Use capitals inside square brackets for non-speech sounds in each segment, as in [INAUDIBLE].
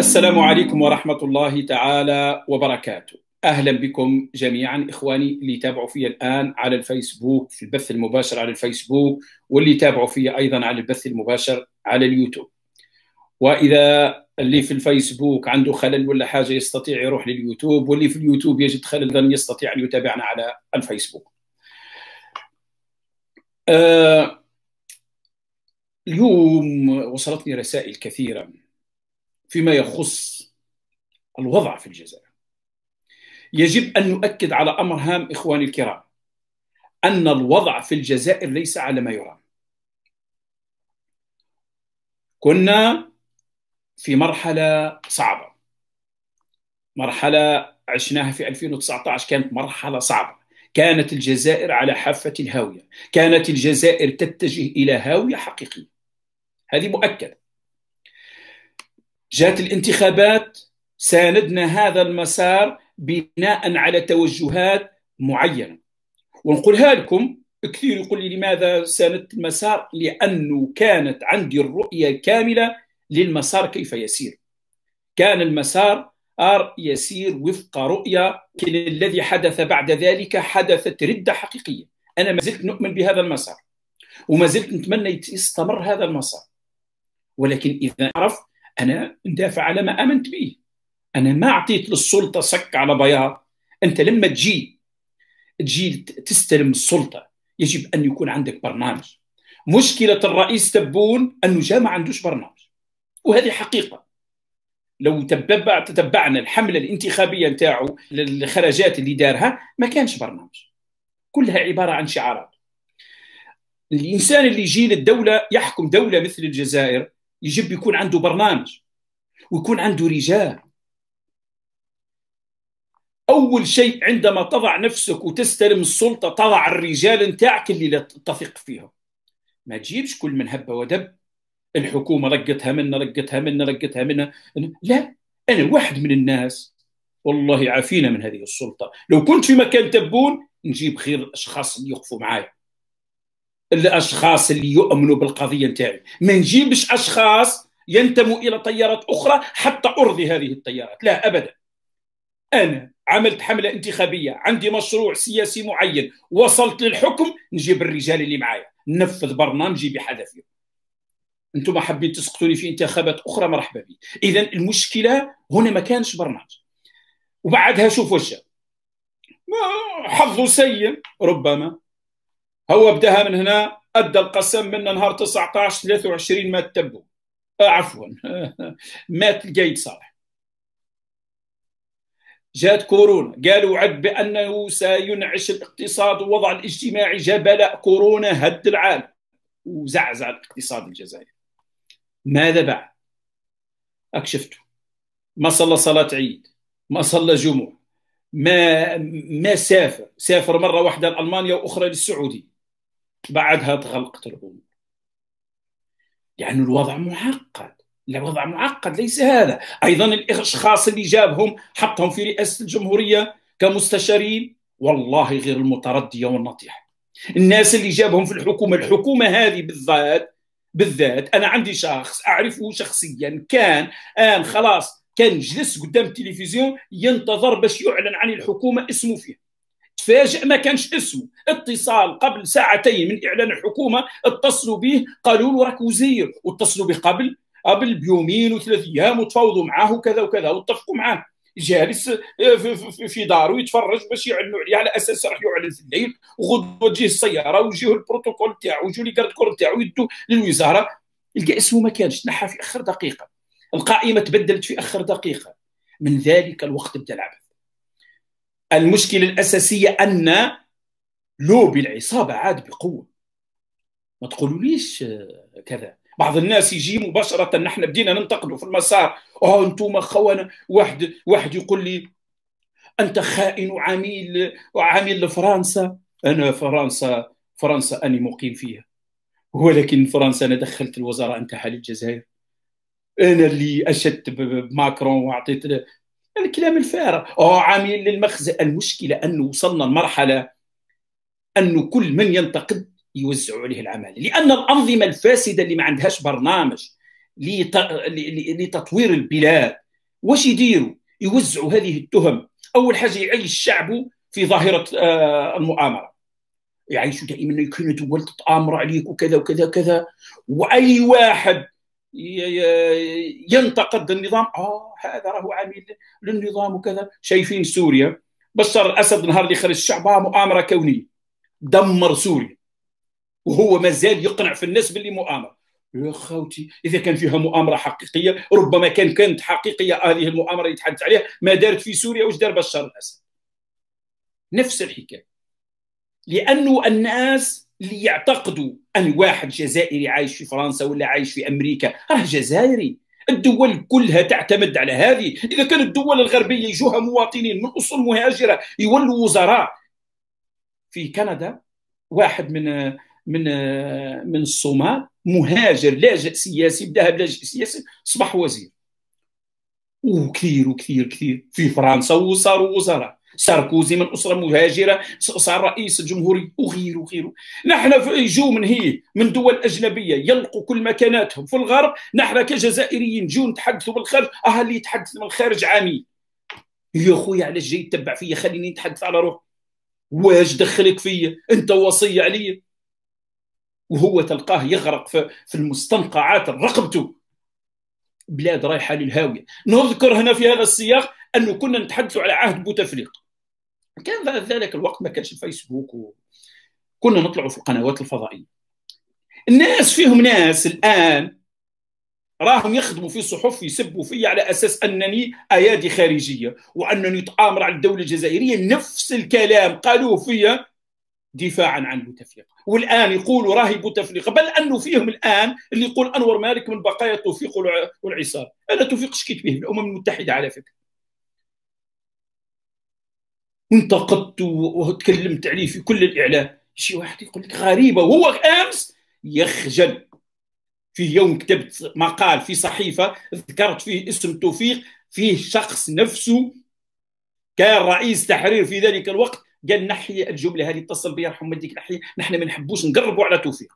السلام عليكم ورحمة الله تعالى وبركاته أهلا بكم جميعا إخواني اللي يتابعوا في الآن على الفيسبوك في البث المباشر على الفيسبوك واللي يتابعوا في أيضا على البث المباشر على اليوتيوب وإذا اللي في الفيسبوك عنده خلل ولا حاجة يستطيع يروح لليوتيوب واللي في اليوتيوب يجد خلل لن يستطيع أن يتابعنا على الفيسبوك آه اليوم وصلتني رسائل كثيرة فيما يخص الوضع في الجزائر يجب أن نؤكد على أمر هام إخواني الكرام أن الوضع في الجزائر ليس على ما يرام كنا في مرحلة صعبة مرحلة عشناها في 2019 كانت مرحلة صعبة كانت الجزائر على حافة الهاوية كانت الجزائر تتجه إلى هاوية حقيقية هذه مؤكدة جات الانتخابات ساندنا هذا المسار بناء على توجهات معينه ونقولها لكم كثير يقول لي لماذا ساندت المسار لانه كانت عندي الرؤيه الكامله للمسار كيف يسير كان المسار يسير وفق رؤيه لكن الذي حدث بعد ذلك حدثت رده حقيقيه انا ما زلت نؤمن بهذا المسار وما زلت نتمنى يستمر هذا المسار ولكن اذا نعرف انا ندافع على ما امنت به انا ما اعطيت للسلطه سك على بياض انت لما تجي تجي تستلم السلطه يجب ان يكون عندك برنامج مشكله الرئيس تبون انه جاء ما عندوش برنامج وهذه حقيقه لو تتبع تتبعنا الحمله الانتخابيه نتاعو للخرجات اللي دارها ما كانش برنامج كلها عباره عن شعارات الانسان اللي يجي للدوله يحكم دوله مثل الجزائر يجب يكون عنده برنامج ويكون عنده رجال اول شيء عندما تضع نفسك وتستلم السلطه تضع الرجال نتاعك اللي لا تثق فيهم ما تجيبش كل من هب ودب الحكومه رقتها منا رقتها منا رقتها منا لا انا واحد من الناس والله عافينا من هذه السلطه لو كنت في مكان تبون نجيب خير اشخاص يقفوا معايا الاشخاص اللي يؤمنوا بالقضيه نتاعي ما نجيبش اشخاص ينتموا الى طيارات اخرى حتى ارضي هذه التيارات لا ابدا انا عملت حمله انتخابيه عندي مشروع سياسي معين وصلت للحكم نجيب الرجال اللي معايا ننفذ برنامجي بحذافير انتم حابين تسقطوني في انتخابات اخرى مرحبا بي اذا المشكله هنا ما كانش برنامج وبعدها شوف وش حظه سيء ربما هو بداها من هنا ادى القسم من نهار 19 23 مات تبو آه عفوا [LAUGHS] مات القايد صالح جات كورونا قالوا عد بانه سينعش الاقتصاد والوضع الاجتماعي جبل كورونا هد العالم وزعزع الاقتصاد الجزائري ماذا بعد اكشفته ما صلى صلاه عيد ما صلى جمعه ما ما سافر سافر مره واحده لالمانيا واخرى للسعوديه بعدها تغلقت الامور يعني الوضع معقد الوضع معقد ليس هذا أيضا الأشخاص اللي جابهم حطهم في رئاسة الجمهورية كمستشارين والله غير المتردية والنطيحة الناس اللي جابهم في الحكومة الحكومة هذه بالذات بالذات أنا عندي شخص أعرفه شخصيا كان آن خلاص كان جلس قدام التلفزيون ينتظر باش يعلن عن الحكومة اسمه فيها تفاجئ ما كانش اسمه اتصال قبل ساعتين من اعلان الحكومه اتصلوا به قالوا له راك وزير واتصلوا به قبل قبل بيومين وثلاث ايام وتفاوضوا معاه وكذا وكذا واتفقوا معاه جالس آه، في داره يتفرج باش يعلنوا عليه على اساس راح يعلن في الليل وغدوه تجيه السياره ويجيه البروتوكول تاعو ويجيو لي كارد كور تاعو يدوا للوزاره يلقى اسمه ما كانش نحى في اخر دقيقه القائمه تبدلت في اخر دقيقه من ذلك الوقت بدا العبث المشكله الاساسيه ان لوب العصابه عاد بقوه ما تقولوا ليش كذا بعض الناس يجي مباشره نحن بدينا ننتقدوا في المسار اه انتم خونه واحد واحد يقول لي انت خائن وعميل وعميل لفرنسا انا فرنسا فرنسا اني مقيم فيها ولكن فرنسا انا دخلت الوزاره انت حال الجزائر انا اللي اشدت بماكرون واعطيت الكلام الفارغ أو آه، عاملين للمخزن المشكلة أنه وصلنا لمرحلة أنه كل من ينتقد يوزعوا عليه العمل لأن الأنظمة الفاسدة اللي ما عندهاش برنامج لتطوير البلاد واش يديروا يوزعوا هذه التهم أول حاجة يعيش شعبه في ظاهرة آه، المؤامرة يعيشوا دائما كاين دول تتآمر عليك وكذا وكذا وكذا وأي واحد ينتقد النظام اه هذا راهو عميل للنظام وكذا شايفين سوريا بشار الاسد نهار اللي خرج الشعب آه، مؤامره كونيه دمر سوريا وهو مازال يقنع في الناس باللي مؤامره يا خوتي اذا كان فيها مؤامره حقيقيه ربما كان كانت حقيقيه هذه المؤامره اللي يتحدث عليها ما دارت في سوريا واش دار بشار الاسد نفس الحكايه لانه الناس اللي يعتقدوا ان واحد جزائري عايش في فرنسا ولا عايش في امريكا راه جزائري الدول كلها تعتمد على هذه اذا كانت الدول الغربيه يجوها مواطنين من اصول مهاجره يولوا وزراء في كندا واحد من من من الصومال مهاجر لاجئ سياسي بداها بلاجئ سياسي اصبح وزير وكثير وكثير كثير في فرنسا وصاروا وزراء ساركوزي من اسره مهاجره صار رئيس الجمهوريه وغيره وغيره نحن يجوا من هي من دول اجنبيه يلقوا كل مكاناتهم في الغرب نحن كجزائريين نجوا نتحدثوا بالخارج اه اللي يتحدث من الخارج عامي يا خويا علاش جاي تتبع فيا خليني نتحدث على روحي واش دخلك فيا انت وصيه عليا وهو تلقاه يغرق في المستنقعات رقبته بلاد رايحه للهاويه نذكر هنا في هذا السياق انه كنا نتحدث على عهد بوتفليقه كان ذلك الوقت ما كانش الفيسبوك و... كنا نطلعوا في القنوات الفضائيه الناس فيهم ناس الان راهم يخدموا في صحف يسبوا في على اساس انني ايادي خارجيه وانني تامر على الدوله الجزائريه نفس الكلام قالوه فيا دفاعا عن بوتفليقه والان يقولوا راهي بوتفليقه بل انه فيهم الان اللي يقول انور مالك من بقايا توفيق والعصابه انا توفيق شكيت به الامم المتحده على فكره وانتقدت وتكلمت عليه في كل الاعلام شي واحد يقول لك غريبه وهو امس يخجل في يوم كتبت مقال في صحيفه ذكرت فيه اسم توفيق فيه شخص نفسه كان رئيس تحرير في ذلك الوقت قال نحي الجمله هذه اتصل بي يرحم والديك نحي نحن ما نحبوش نقربوا على توفيق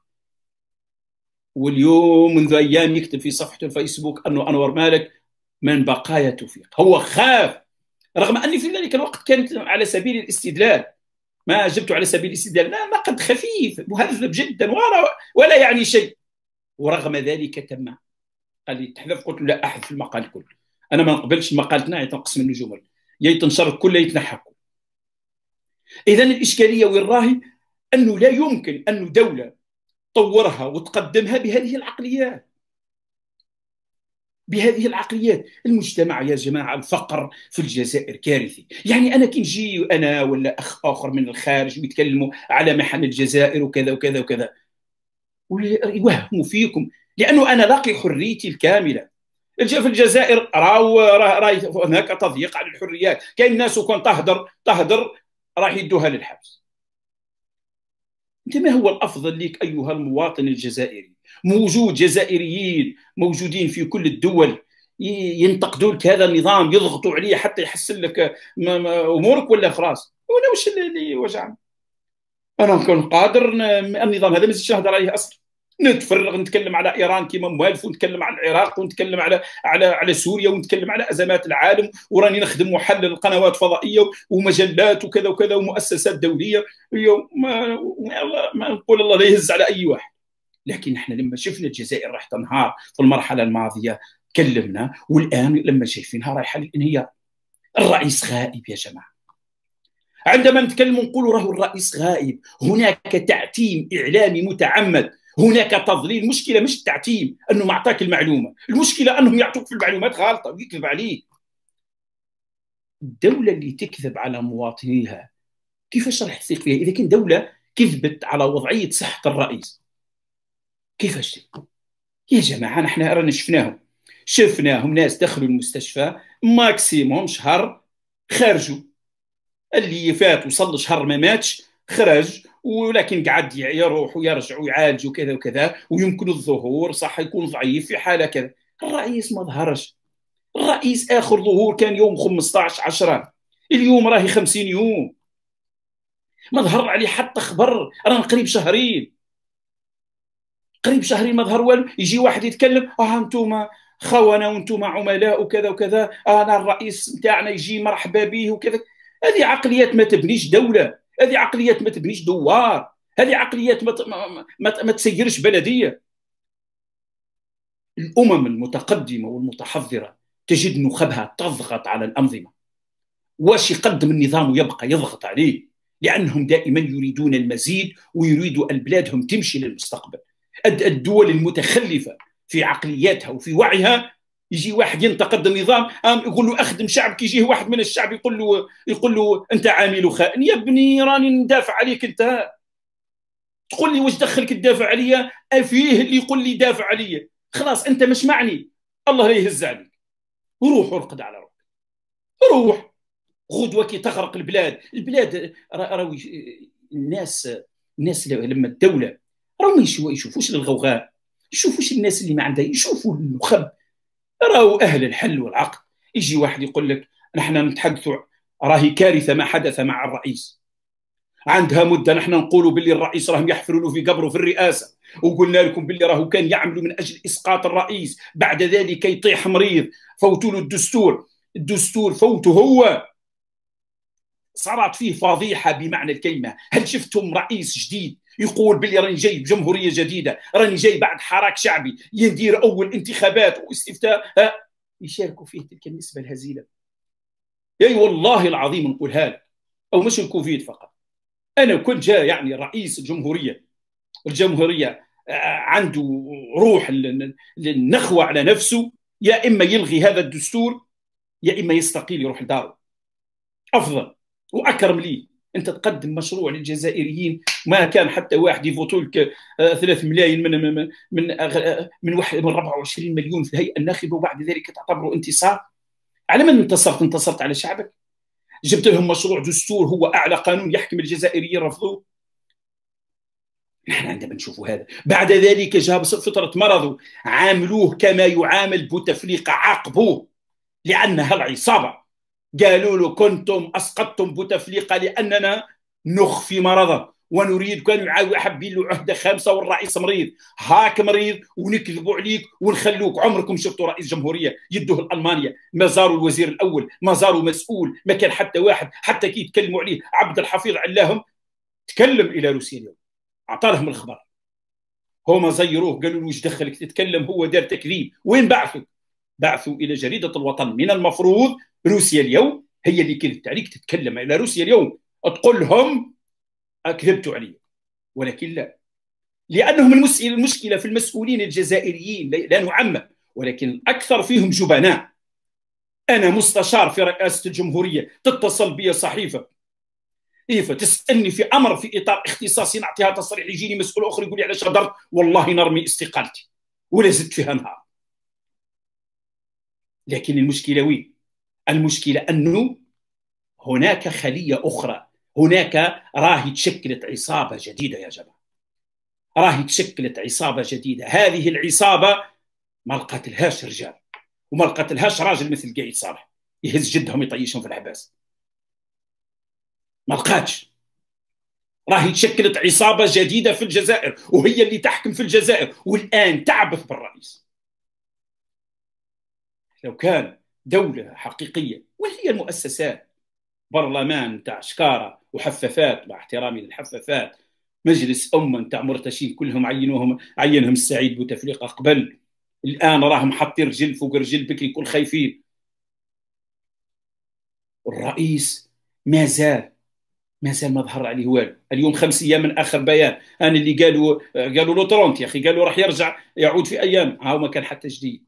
واليوم منذ ايام يكتب في صفحته الفيسبوك انه انور مالك من بقايا توفيق هو خاف رغم اني في ذلك الوقت كانت على سبيل الاستدلال ما جبت على سبيل الاستدلال لا نقد خفيف مهذب جدا ولا يعني شيء ورغم ذلك تم قال لي تحذف قلت له لا احذف المقال كله انا ما نقبلش المقال تاعي تنقسم من جمل يا تنشر كله يتنحكوا اذا الاشكاليه وين راهي انه لا يمكن ان دوله طورها وتقدمها بهذه العقليات بهذه العقليات المجتمع يا جماعة الفقر في الجزائر كارثي يعني أنا كي نجي أنا ولا أخ آخر من الخارج ويتكلموا على محن الجزائر وكذا وكذا وكذا ويوهموا فيكم لأنه أنا لاقي حريتي الكاملة في الجزائر راهو راه هناك تضييق على الحريات كاين الناس وكون تهدر تهدر راح يدوها للحبس انت ما هو الافضل لك ايها المواطن الجزائري موجود جزائريين موجودين في كل الدول ينتقدوا لك هذا النظام يضغطوا عليه حتى يحسن لك امورك ولا خلاص ولا وش اللي وجعني انا نكون قادر النظام هذا مازلش نهضر عليه اصلا نتفرغ نتكلم على ايران كيما موالف ونتكلم على العراق ونتكلم على على على سوريا ونتكلم على ازمات العالم وراني نخدم وحلل قنوات فضائيه ومجلات وكذا وكذا ومؤسسات دوليه ما, ما نقول الله لا يهز على اي واحد لكن احنا لما شفنا الجزائر راح تنهار في المرحله الماضيه تكلمنا والان لما شايفينها رايحه للانهيار الرئيس غائب يا جماعه عندما نتكلم نقول راهو الرئيس غائب هناك تعتيم اعلامي متعمد هناك تضليل المشكله مش التعتيم انه ما اعطاك المعلومه المشكله انهم يعطوك في المعلومات غلطه ويكذب عليك الدوله اللي تكذب على مواطنيها كيفاش راح تثق فيها اذا كان دوله كذبت على وضعيه صحه الرئيس كيفاش يا جماعه نحن رانا شفناهم شفناهم ناس دخلوا المستشفى ماكسيموم شهر خرجوا اللي فات وصل شهر ما ماتش خرج ولكن قعد يروح ويرجع ويعالج وكذا وكذا ويمكن الظهور صح يكون ضعيف في حاله كذا الرئيس ما ظهرش الرئيس اخر ظهور كان يوم 15 10 اليوم راهي 50 يوم ما ظهر عليه حتى خبر رانا قريب شهرين قريب شهرين ما ظهر والو يجي واحد يتكلم اه انتم خونه وانتم عملاء وكذا وكذا انا الرئيس نتاعنا يجي مرحبا به وكذا هذه عقليات ما تبنيش دوله هذه عقليات ما تبنيش دوار هذه عقليات ما, ما... ما... ما تسيرش بلديه الامم المتقدمه والمتحضره تجد نخبها تضغط على الانظمه واش يقدم النظام ويبقى يضغط عليه لانهم دائما يريدون المزيد ويريدوا البلادهم تمشي للمستقبل الدول المتخلفه في عقلياتها وفي وعيها يجي واحد ينتقد النظام يقول له اخدم شعبك يجيه واحد من الشعب يقول له يقول له انت عامل خائن يا ابني راني ندافع عليك انت تقول لي واش دخلك تدافع عليا افيه اللي يقول لي دافع عليا خلاص انت مش معني الله لا يهز عليك روح ورقد على روحك روح غدوه كي تغرق البلاد البلاد راوي الناس الناس لما الدوله راهم ما يشوفوش الغوغاء يشوفوش الناس اللي ما عندها يشوفوا النخب راهو اهل الحل والعقد يجي واحد يقول لك نحن نتحدثوا راهي كارثه ما حدث مع الرئيس عندها مده نحن نقولوا باللي الرئيس راهم يحفروا له في قبره في الرئاسه وقلنا لكم باللي راهو كان يعملوا من اجل اسقاط الرئيس بعد ذلك يطيح مريض فوتوا له الدستور الدستور فوته هو صارت فيه فضيحه بمعنى الكلمه هل شفتم رئيس جديد يقول بلي راني جاي بجمهوريه جديده راني جاي بعد حراك شعبي يدير اول انتخابات واستفتاء يشاركوا فيه تلك النسبه الهزيله اي والله العظيم نقولها لك او مش الكوفيد فقط انا كنت جاء يعني رئيس الجمهوريه الجمهوريه عنده روح للنخوه على نفسه يا اما يلغي هذا الدستور يا اما يستقيل يروح لداره افضل واكرم ليه انت تقدم مشروع للجزائريين ما كان حتى واحد يفوتوا لك 3 آه، ملايين من من من من, آه، واحد من 24 مليون في الهيئه الناخبه وبعد ذلك تعتبره انتصار على من انتصرت انتصرت على شعبك جبت لهم مشروع دستور هو اعلى قانون يحكم الجزائريين رفضوه نحن عندما نشوف هذا بعد ذلك جاء فترة مرضه عاملوه كما يعامل بوتفليقة عاقبوه لأنها العصابة قالوا له كنتم اسقطتم بوتفليقه لاننا نخفي مرضه ونريد كان يحبين له عهده خامسه والرئيس مريض هاك مريض ونكذبوا عليك ونخلوك عمركم شفتوا رئيس جمهوريه يده لالمانيا ما زاروا الوزير الاول ما زاروا مسؤول ما كان حتى واحد حتى كي يتكلموا عليه عبد الحفيظ علاهم تكلم الى روسيا اعطاهم الخبر هما زيروه قالوا له واش دخلك تتكلم هو دار تكذيب وين بعثك بعثوا الى جريده الوطن من المفروض روسيا اليوم هي اللي كذبت عليك تتكلم على روسيا اليوم تقول لهم كذبتوا علي ولكن لا لانهم المشكله في المسؤولين الجزائريين لا نعمم ولكن الاكثر فيهم جبناء انا مستشار في رئاسه الجمهوريه تتصل بي صحيفه كيف إيه تسالني في امر في اطار اختصاصي نعطيها تصريح يجيني مسؤول اخر يقول لي علاش غدرت والله نرمي استقالتي ولا زدت فيها نهار لكن المشكله وين؟ المشكله انه هناك خليه اخرى، هناك راهي تشكلت عصابه جديده يا جماعه. راهي تشكلت عصابه جديده، هذه العصابه ما لقاتلهاش رجال وما لقاتلهاش راجل مثل قايد صالح يهز جدهم يطيشهم في العباس. ما لقاتش راهي تشكلت عصابة جديدة في الجزائر وهي اللي تحكم في الجزائر والآن تعبث بالرئيس لو كان دولة حقيقية وهي المؤسسات برلمان تاع شكارة وحفافات مع احترامي للحفافات مجلس أمة تاع مرتشين كلهم عينوهم عينهم السعيد بوتفليقة قبل الآن راهم حاطين رجل فوق رجل بكري كل خايفين الرئيس ما زال ما زال ما ظهر عليه والو اليوم خمس ايام من اخر بيان انا اللي قالوا قالوا له ترونت يا اخي قالوا راح يرجع يعود في ايام ها ما كان حتى جديد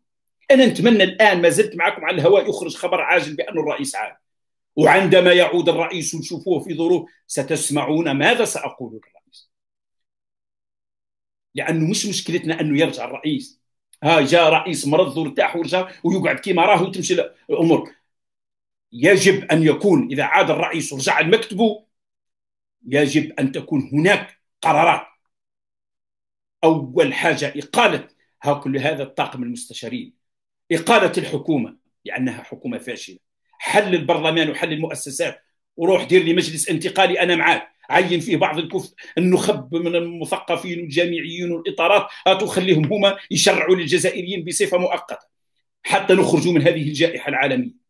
انا نتمنى الان ما زلت معكم على الهواء يخرج خبر عاجل بان الرئيس عاد وعندما يعود الرئيس نشوفوه في ظروف ستسمعون ماذا ساقول للرئيس لانه مش مشكلتنا انه يرجع الرئيس ها جاء رئيس مرض وارتاح ورجع ويقعد كيما راه وتمشي الامور يجب ان يكون اذا عاد الرئيس ورجع لمكتبه يجب ان تكون هناك قرارات اول حاجه اقاله هاكل هذا الطاقم المستشارين إقالة الحكومة لأنها حكومة فاشلة حل البرلمان وحل المؤسسات وروح دير لي مجلس انتقالي أنا معاك عين فيه بعض الكف النخب من المثقفين والجامعيين والإطارات خليهم هما يشرعوا للجزائريين بصفة مؤقتة حتى نخرجوا من هذه الجائحة العالمية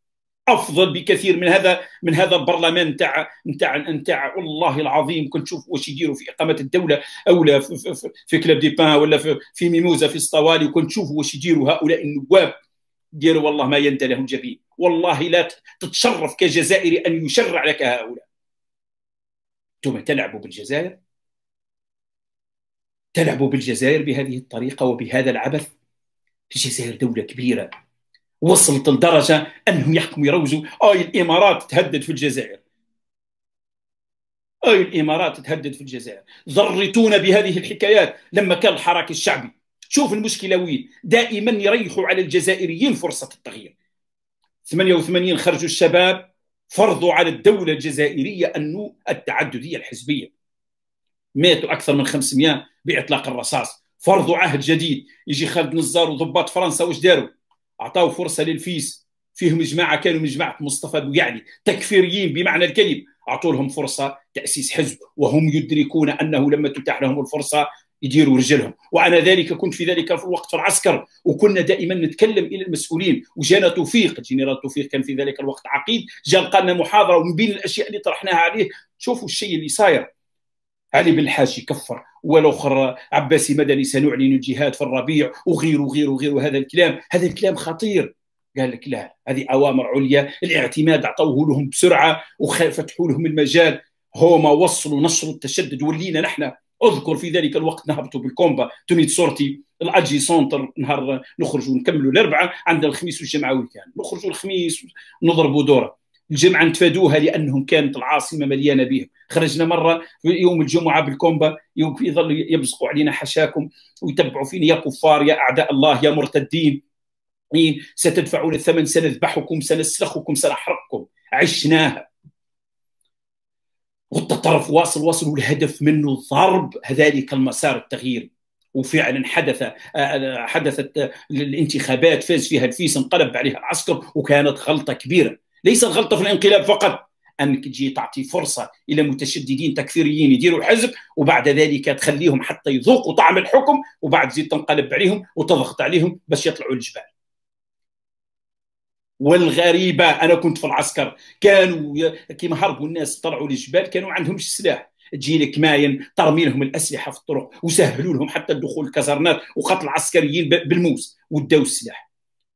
افضل بكثير من هذا من هذا البرلمان تاع نتاع نتاع والله العظيم كنت تشوف واش يديروا في اقامه الدوله او في, في, في كلاب دي بان ولا في, في ميموزا في الصوالي وكنت شوف واش يديروا هؤلاء النواب ديالو والله ما ينت لهم جبين والله لا تتشرف كجزائري ان يشرع لك هؤلاء انتم تلعبوا بالجزائر تلعبوا بالجزائر بهذه الطريقه وبهذا العبث الجزائر دوله كبيره وصلت لدرجه انهم يحكموا يروجوا اي آه، الامارات تهدد في الجزائر اي آه، الامارات تهدد في الجزائر ضرتونا بهذه الحكايات لما كان الحراك الشعبي شوف المشكله وين دائما يريحوا على الجزائريين فرصه التغيير 88 خرجوا الشباب فرضوا على الدوله الجزائريه انه التعدديه الحزبيه ماتوا اكثر من 500 باطلاق الرصاص فرضوا عهد جديد يجي خالد نزار وضباط فرنسا واش داروا اعطاو فرصه للفيس فيهم جماعه كانوا من جماعه مصطفى يعني تكفيريين بمعنى الكلمه اعطوا لهم فرصه تاسيس حزب وهم يدركون انه لما تتاح لهم الفرصه يديروا رجالهم وانا ذلك كنت في ذلك في الوقت في العسكر وكنا دائما نتكلم الى المسؤولين وجانا توفيق الجنرال توفيق كان في ذلك الوقت عقيد جاء لقى لنا محاضره ومن بين الاشياء اللي طرحناها عليه شوفوا الشيء اللي صاير علي بن الحاج يكفر والاخر عباسي مدني سنعلن الجهاد في الربيع وغيره وغيره وغيره هذا الكلام هذا الكلام خطير قال لك لا هذه اوامر عليا الاعتماد اعطوه لهم بسرعه وفتحوا لهم المجال هما وصلوا نشروا التشدد ولينا نحن اذكر في ذلك الوقت نهبطوا بالكومبا تونيت سورتي الاجي سونتر نهار نخرجوا نكملوا الاربعه عند الخميس والجمعه ويكان نخرجوا الخميس نضربوا دوره الجمعه نتفادوها لانهم كانت العاصمه مليانه بهم خرجنا مره في يوم الجمعه بالكومبا يوم يظل يبزقوا علينا حشاكم ويتبعوا فينا يا كفار يا اعداء الله يا مرتدين إيه، ستدفعون الثمن سنذبحكم سنسلخكم سنحرقكم عشناها والتطرف واصل واصل والهدف منه ضرب ذلك المسار التغييري وفعلا حدث آه، آه، حدثت آه، الانتخابات فاز فيها الفيس انقلب عليها العسكر وكانت غلطه كبيره ليس الغلطه في الانقلاب فقط انك تجي تعطي فرصه الى متشددين تكفيريين يديروا حزب وبعد ذلك تخليهم حتى يذوقوا طعم الحكم وبعد تزيد تنقلب عليهم وتضغط عليهم باش يطلعوا الجبال والغريبه انا كنت في العسكر كانوا كيما هربوا الناس طلعوا للجبال كانوا عندهم السلاح تجي لك ماين ترمي لهم الاسلحه في الطرق وسهلوا لهم حتى الدخول الكازرنات وقتل العسكريين بالموس وداو السلاح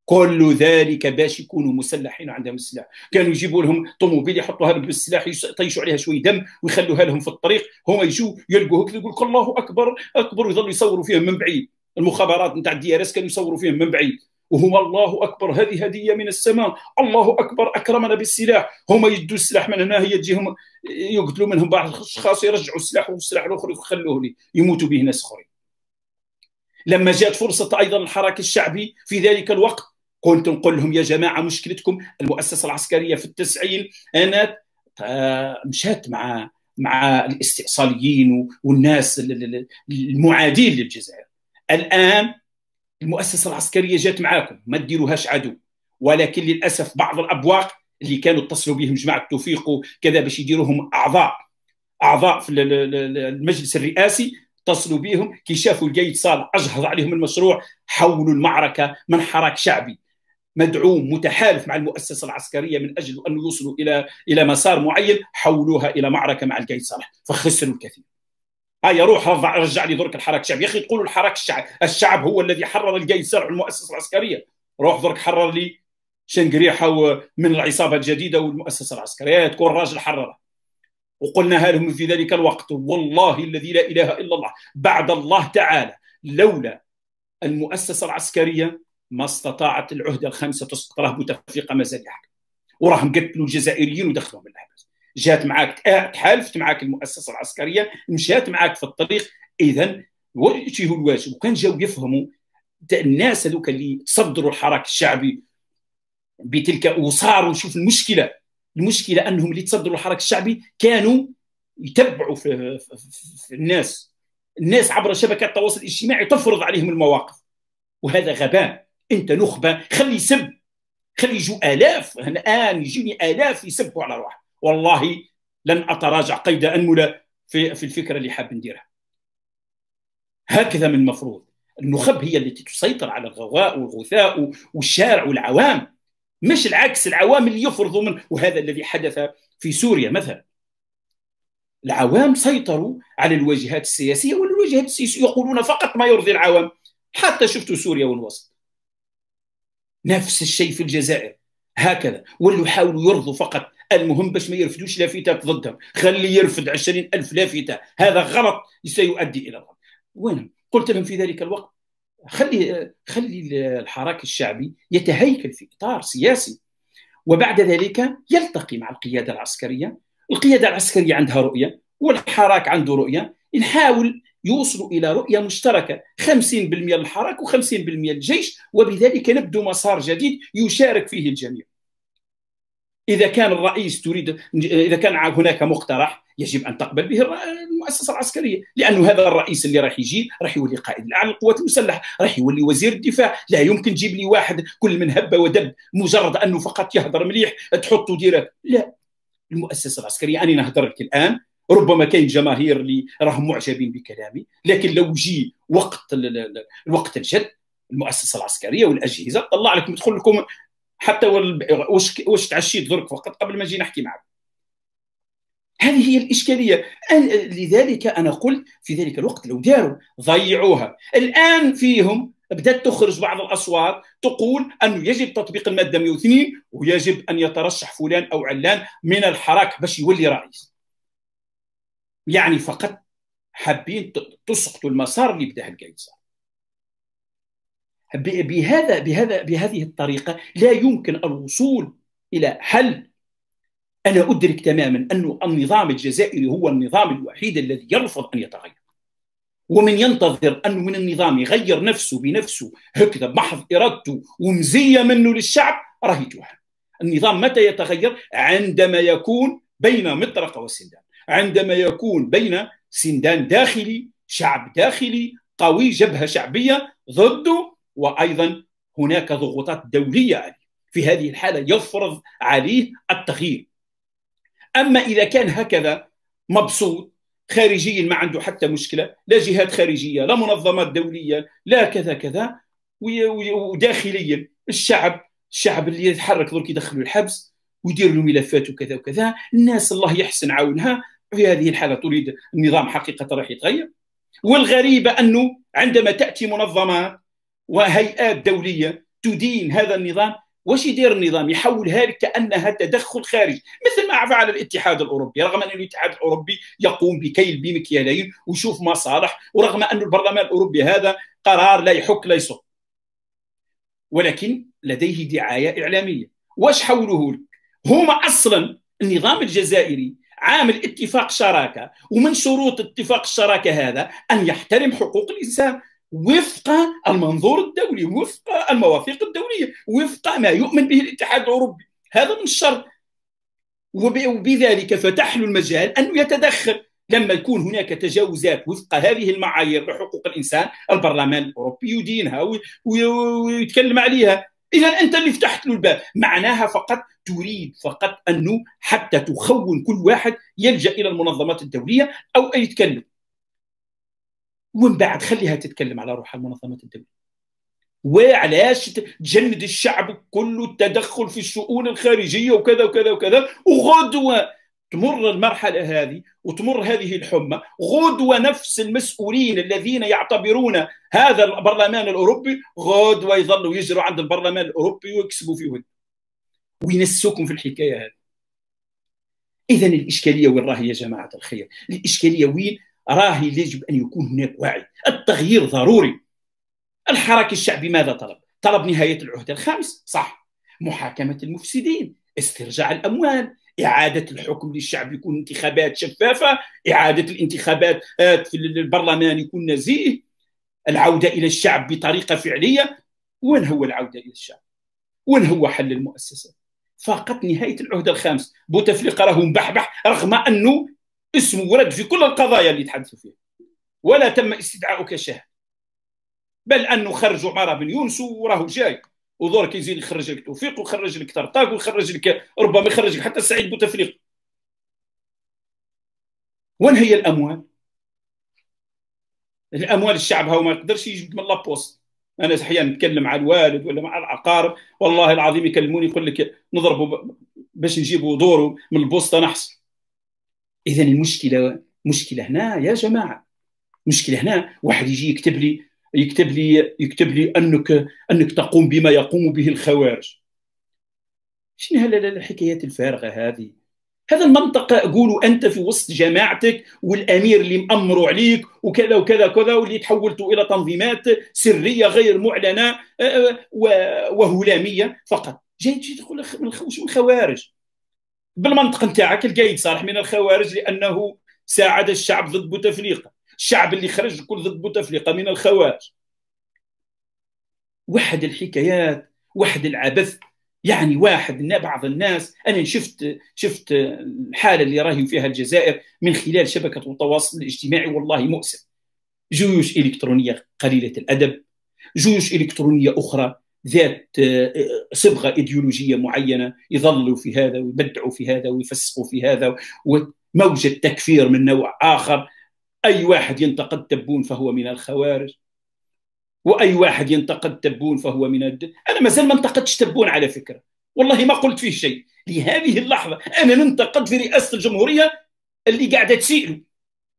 كل ذلك باش يكونوا مسلحين عندهم السلاح كانوا يجيبوا لهم طوموبيل يحطوها لهم بالسلاح يطيشوا عليها شويه دم ويخلوها لهم في الطريق هما يجوا يلقوا هكذا يقول الله اكبر اكبر ويظلوا يصوروا فيهم من بعيد المخابرات نتاع الدي ار اس كانوا يصوروا فيهم من بعيد وهما الله اكبر هذه هديه من السماء الله اكبر اكرمنا بالسلاح هما يدوا السلاح من هنا هي تجيهم يقتلوا منهم بعض الاشخاص يرجعوا السلاح والسلاح الاخر يخلوه لي يموتوا به ناس اخرين لما جاءت فرصه ايضا الحراك الشعبي في ذلك الوقت كنت نقول لهم يا جماعه مشكلتكم المؤسسه العسكريه في التسعين انا مشات مع مع الاستئصاليين والناس المعادين للجزائر الان المؤسسه العسكريه جات معاكم ما ديروهاش عدو ولكن للاسف بعض الابواق اللي كانوا اتصلوا بهم جماعه التوفيق وكذا باش يديروهم اعضاء اعضاء في المجلس الرئاسي اتصلوا بهم كي شافوا الجيد صالح اجهض عليهم المشروع حولوا المعركه من حراك شعبي مدعوم متحالف مع المؤسسه العسكريه من اجل ان يوصلوا الى الى مسار معين حولوها الى معركه مع الجيد صالح فخسروا الكثير هيا روح رجع, لي درك الحراك الشعبي يا اخي تقولوا الحراك الشعبي الشعب هو الذي حرر القيصر سرع المؤسسه العسكريه روح درك حرر لي شنقريحه من العصابه الجديده والمؤسسه العسكريه تكون راجل حرره وقلناها لهم في ذلك الوقت والله الذي لا اله الا الله بعد الله تعالى لولا المؤسسه العسكريه ما استطاعت العهده الخامسه تسقط راه بوتفليقه مازال يحكم وراهم قتلوا الجزائريين من الان جات معك آه، تحالفت معك المؤسسه العسكريه مشات معك في الطريق اذا شي هو الواجب وكان جاو يفهموا الناس هذوك اللي تصدروا الحراك الشعبي بتلك وصاروا شوف المشكله المشكله انهم اللي تصدروا الحراك الشعبي كانوا يتبعوا في, في, في الناس الناس عبر شبكات التواصل الاجتماعي تفرض عليهم المواقف وهذا غباء انت نخبه خلي يسب خلي يجوا الاف الان يجيني الاف يسبوا على روحك والله لن اتراجع قيد انمله في في الفكره اللي حاب نديرها هكذا من المفروض النخب هي التي تسيطر على الغواء والغثاء والشارع والعوام مش العكس العوام اللي يفرضوا من وهذا الذي حدث في سوريا مثلا العوام سيطروا على الواجهات السياسيه والواجهات السياسيه يقولون فقط ما يرضي العوام حتى شفتوا سوريا والوسط نفس الشيء في الجزائر هكذا واللي يحاولوا يرضوا فقط المهم باش ما يرفدوش لافتات ضدهم خلي يرفد عشرين ألف لافتة هذا غلط سيؤدي إلى الغلط وين قلت لهم في ذلك الوقت خلي خلي الحراك الشعبي يتهيكل في اطار سياسي وبعد ذلك يلتقي مع القياده العسكريه، القياده العسكريه عندها رؤيه والحراك عنده رؤيه، نحاول يوصلوا الى رؤيه مشتركه 50% الحراك و50% الجيش وبذلك نبدو مسار جديد يشارك فيه الجميع. اذا كان الرئيس تريد اذا كان هناك مقترح يجب ان تقبل به المؤسسه العسكريه لانه هذا الرئيس اللي راح يجي راح يولي قائد الاعلى للقوات المسلحه راح يولي وزير الدفاع لا يمكن تجيب لي واحد كل من هب ودب مجرد انه فقط يهضر مليح تحطه ديرك لا المؤسسه العسكريه انا نهضر لك الان ربما كاين جماهير اللي راهم معجبين بكلامي لكن لو جي وقت الوقت الجد المؤسسه العسكريه والاجهزه طلع لك تدخل لكم حتى واش واش تعشيت درك فقط قبل ما نجي نحكي معك هذه هي الاشكاليه لذلك انا قلت في ذلك الوقت لو داروا ضيعوها الان فيهم بدات تخرج بعض الاصوات تقول انه يجب تطبيق الماده 102 ويجب ان يترشح فلان او علان من الحراك باش يولي رئيس يعني فقط حابين تسقطوا المسار اللي بداه القيصر بهذا بهذا بهذه الطريقه لا يمكن الوصول الى حل انا ادرك تماما ان النظام الجزائري هو النظام الوحيد الذي يرفض ان يتغير ومن ينتظر انه من النظام يغير نفسه بنفسه هكذا محض ارادته ومزيه منه للشعب راهي توهم النظام متى يتغير عندما يكون بين مطرقه وسندان عندما يكون بين سندان داخلي شعب داخلي قوي جبهه شعبيه ضده وايضا هناك ضغوطات دوليه عليه في هذه الحاله يفرض عليه التغيير اما اذا كان هكذا مبسوط خارجيا ما عنده حتى مشكله لا جهات خارجيه لا منظمات دوليه لا كذا كذا وداخليا الشعب الشعب اللي يتحرك درك يدخلوا الحبس ويدير له ملفات وكذا وكذا الناس الله يحسن عونها في هذه الحاله تريد النظام حقيقه راح يتغير والغريبه انه عندما تاتي منظمات وهيئات دوليه تدين هذا النظام واش يدير النظام يحولها لك كانها تدخل خارجي مثل ما فعل الاتحاد الاوروبي رغم ان الاتحاد الاوروبي يقوم بكيل بمكيالين ويشوف مصالح ورغم ان البرلمان الاوروبي هذا قرار لا يحك لا يصب ولكن لديه دعايه اعلاميه واش حوله لك هما اصلا النظام الجزائري عامل اتفاق شراكه ومن شروط اتفاق الشراكه هذا ان يحترم حقوق الانسان وفق المنظور الدولي وفق المواثيق الدوليه وفق ما يؤمن به الاتحاد الاوروبي هذا من الشر وبذلك فتح له المجال انه يتدخل لما يكون هناك تجاوزات وفق هذه المعايير لحقوق الانسان البرلمان الاوروبي يدينها ويتكلم عليها اذا انت اللي فتحت له الباب معناها فقط تريد فقط انه حتى تخون كل واحد يلجا الى المنظمات الدوليه او يتكلم ومن بعد خليها تتكلم على روحها المنظمات الدوليه وعلاش تجند الشعب كله التدخل في الشؤون الخارجيه وكذا وكذا وكذا وغدوه تمر المرحلة هذه وتمر هذه الحمى غدوة نفس المسؤولين الذين يعتبرون هذا البرلمان الأوروبي غدوة يظلوا يجروا عند البرلمان الأوروبي ويكسبوا فيه وينسوكم في الحكاية هذه إذا الإشكالية وين راهي يا جماعة الخير الإشكالية وين راهي يجب ان يكون هناك وعي التغيير ضروري الحراك الشعبي ماذا طلب طلب نهايه العهد الخامس صح محاكمه المفسدين استرجاع الاموال إعادة الحكم للشعب يكون انتخابات شفافة إعادة الانتخابات آه، في البرلمان يكون نزيه العودة إلى الشعب بطريقة فعلية وين هو العودة إلى الشعب وين هو حل المؤسسات فقط نهاية العهد الخامس بوتفليقة راهو مبحبح رغم أنه اسمه ورد في كل القضايا اللي تحدثوا فيها ولا تم استدعاؤه كشاهد بل انه خرج عمر بن يونس وراه جاي ودورك يزيد يخرج لك توفيق ويخرج لك طرطاق ويخرج لك ربما يخرج لك حتى سعيد بوتفليقه وين هي الاموال؟ الاموال الشعب هاو ما يقدرش يجبد من لابوست انا احيانا نتكلم مع الوالد ولا مع الاقارب والله العظيم يكلموني يقول لك نضربوا باش نجيبوا دوره من البوسطه نحصل اذا المشكله مشكله هنا يا جماعه مشكله هنا واحد يجي يكتب لي يكتب لي يكتب لي انك انك تقوم بما يقوم به الخوارج شنو الحكايات الفارغه هذه هذا المنطق اقوله انت في وسط جماعتك والامير اللي مأمروا عليك وكذا وكذا وكذا واللي تحولتوا الى تنظيمات سريه غير معلنه أه، أه، وهلاميه فقط جاي تجي تقول من الخوارج بالمنطق نتاعك القايد صالح من الخوارج لانه ساعد الشعب ضد بوتفليقه الشعب اللي خرج كل ضد بوتفليقه من الخوارج واحد الحكايات واحد العبث يعني واحد بعض الناس انا شفت شفت الحاله اللي راهي فيها الجزائر من خلال شبكه التواصل الاجتماعي والله مؤسف جيوش الكترونيه قليله الادب جيوش الكترونيه اخرى ذات آه، صبغه ايديولوجيه معينه يظلوا في هذا ويبدعوا في هذا ويفسقوا في هذا وموجه تكفير من نوع اخر اي واحد ينتقد تبون فهو من الخوارج واي واحد ينتقد تبون فهو من الد... انا مازال ما انتقدتش تبون على فكره والله ما قلت فيه شيء لهذه اللحظه انا ننتقد في رئاسه الجمهوريه اللي قاعده تسيء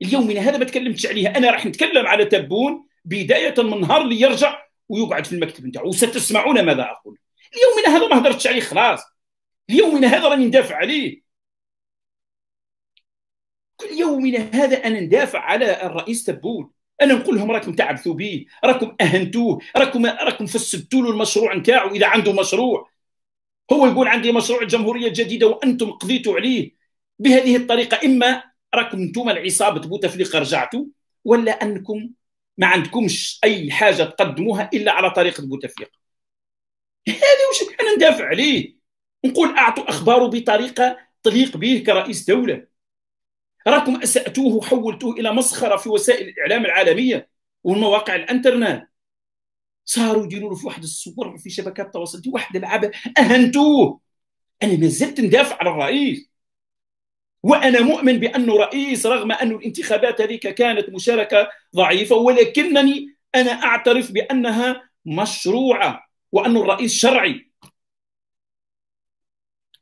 اليوم من هذا ما تكلمتش عليها انا راح نتكلم على تبون بدايه من نهار اللي يرجع ويقعد في المكتب نتاعو وستسمعون ماذا اقول من هذا ما هدرتش عليه خلاص من هذا راني ندافع عليه كل من هذا انا ندافع على الرئيس تبون انا نقول لهم راكم تعبثوا به راكم اهنتوه راكم راكم فسدتوا له المشروع نتاعو اذا عنده مشروع هو يقول عندي مشروع الجمهوريه الجديده وانتم قضيتوا عليه بهذه الطريقه اما راكم انتم العصابه بوتفليقه رجعتوا ولا انكم ما عندكمش اي حاجه تقدموها الا على طريقه بوتفليقه هذا وش انا ندافع عليه نقول اعطوا اخباره بطريقه تليق به كرئيس دوله راكم اساتوه وحولتوه الى مسخره في وسائل الاعلام العالميه والمواقع الانترنت صاروا يديروا في واحد الصور في شبكات التواصل دي واحد لعبه اهنتوه انا ما زلت ندافع على الرئيس وانا مؤمن بانه رئيس رغم ان الانتخابات هذيك كانت مشاركه ضعيفه ولكنني انا اعترف بانها مشروعه وان الرئيس شرعي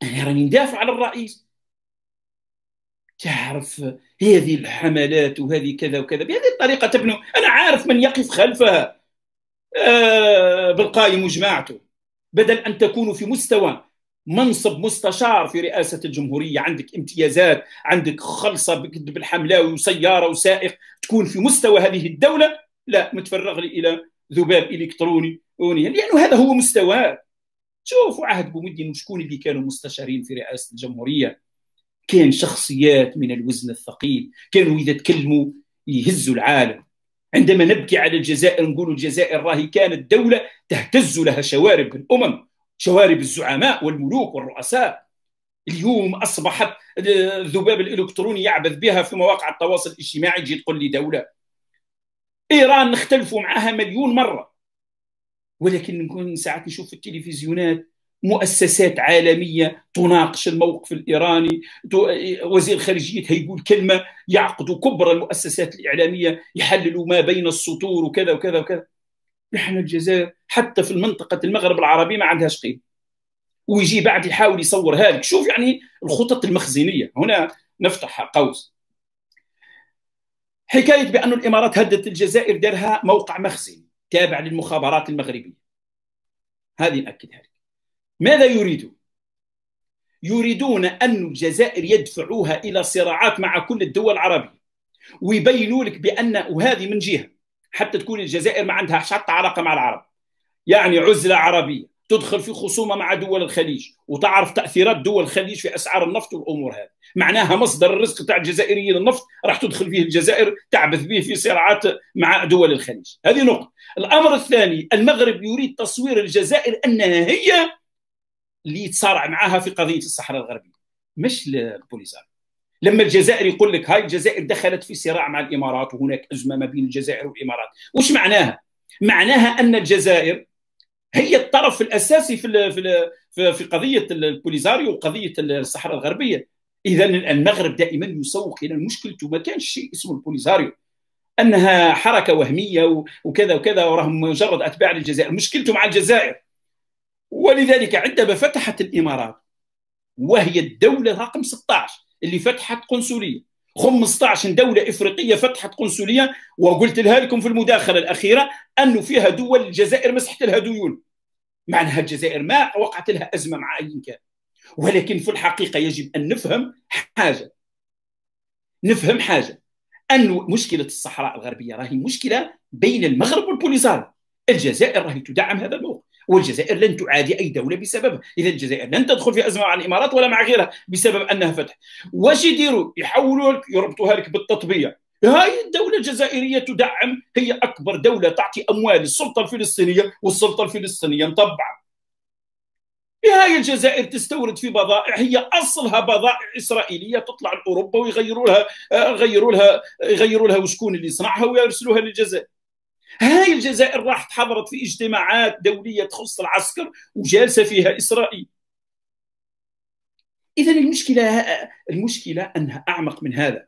انا راني ندافع على الرئيس تعرف هذه الحملات وهذه كذا وكذا بهذه الطريقه تبنوا انا عارف من يقف خلفها آه بالقائم وجماعته بدل ان تكونوا في مستوى منصب مستشار في رئاسة الجمهورية عندك امتيازات عندك خلصة بالحملاوي وسيارة وسائق تكون في مستوى هذه الدولة لا متفرغ لي إلى ذباب إلكتروني لأنه يعني هذا هو مستواه شوفوا عهد بومدين وشكون اللي كانوا مستشارين في رئاسة الجمهورية كان شخصيات من الوزن الثقيل كانوا إذا تكلموا يهزوا العالم عندما نبكي على الجزائر نقول الجزائر راهي كانت دولة تهتز لها شوارب الأمم شوارب الزعماء والملوك والرؤساء اليوم اصبحت آه، الذباب الالكتروني يعبث بها في مواقع التواصل الاجتماعي تجي تقول لي دوله ايران نختلفوا معها مليون مره ولكن نكون ساعات نشوف في التلفزيونات مؤسسات عالميه تناقش الموقف الايراني آه، وزير خارجيتها يقول كلمه يعقد كبرى المؤسسات الاعلاميه يحللوا ما بين السطور وكذا وكذا وكذا نحن الجزائر حتى في المنطقة المغرب العربي ما عندهاش قيمه ويجي بعد يحاول يصورها لك شوف يعني الخطط المخزنيه هنا نفتح قوس حكايه بان الامارات هدت الجزائر دارها موقع مخزن تابع للمخابرات المغربيه هذه ناكدها لك ماذا يريدون يريدون ان الجزائر يدفعوها الى صراعات مع كل الدول العربيه ويبينوا لك بان وهذه من جهه حتى تكون الجزائر ما عندها حتى علاقه مع العرب يعني عزله عربيه تدخل في خصومه مع دول الخليج وتعرف تاثيرات دول الخليج في اسعار النفط والامور هذه معناها مصدر الرزق تاع الجزائريين النفط راح تدخل فيه الجزائر تعبث به في صراعات مع دول الخليج هذه نقطه الامر الثاني المغرب يريد تصوير الجزائر انها هي اللي يتصارع معها في قضيه الصحراء الغربيه مش البوليزار لما الجزائر يقول لك هاي الجزائر دخلت في صراع مع الامارات وهناك ازمه ما بين الجزائر والامارات، وش معناها؟ معناها ان الجزائر هي الطرف الاساسي في في في قضيه البوليزاريو وقضيه الصحراء الغربيه، اذا المغرب دائما يسوق الى مشكلته ما كانش شيء اسمه البوليزاريو انها حركه وهميه وكذا وكذا وراهم مجرد اتباع للجزائر، مشكلته مع الجزائر ولذلك عندما فتحت الامارات وهي الدوله رقم 16 اللي فتحت قنصليه 15 دولة إفريقية فتحت قنصلية وقلت لها لكم في المداخلة الأخيرة أنه فيها دول الجزائر مسحت لها ديون مع أنها الجزائر ما وقعت لها أزمة مع أي كان ولكن في الحقيقة يجب أن نفهم حاجة نفهم حاجة أن مشكلة الصحراء الغربية راهي مشكلة بين المغرب والبوليزار الجزائر راهي تدعم هذا الموقف والجزائر لن تعادي اي دوله بسببها اذا الجزائر لن تدخل في ازمه مع الامارات ولا مع غيرها بسبب انها فتح واش يديروا يحولوا لك يربطوها لك بالتطبيع هاي الدولة الجزائرية تدعم هي أكبر دولة تعطي أموال للسلطة الفلسطينية والسلطة الفلسطينية مطبعة هاي الجزائر تستورد في بضائع هي اصلها بضائع اسرائيليه تطلع لاوروبا ويغيروا لها آه، غيروا لها يغيروا لها وشكون اللي صنعها ويرسلوها للجزائر هاي الجزائر راحت حضرت في اجتماعات دولية تخص العسكر وجالسة فيها إسرائيل إذا المشكلة المشكلة أنها أعمق من هذا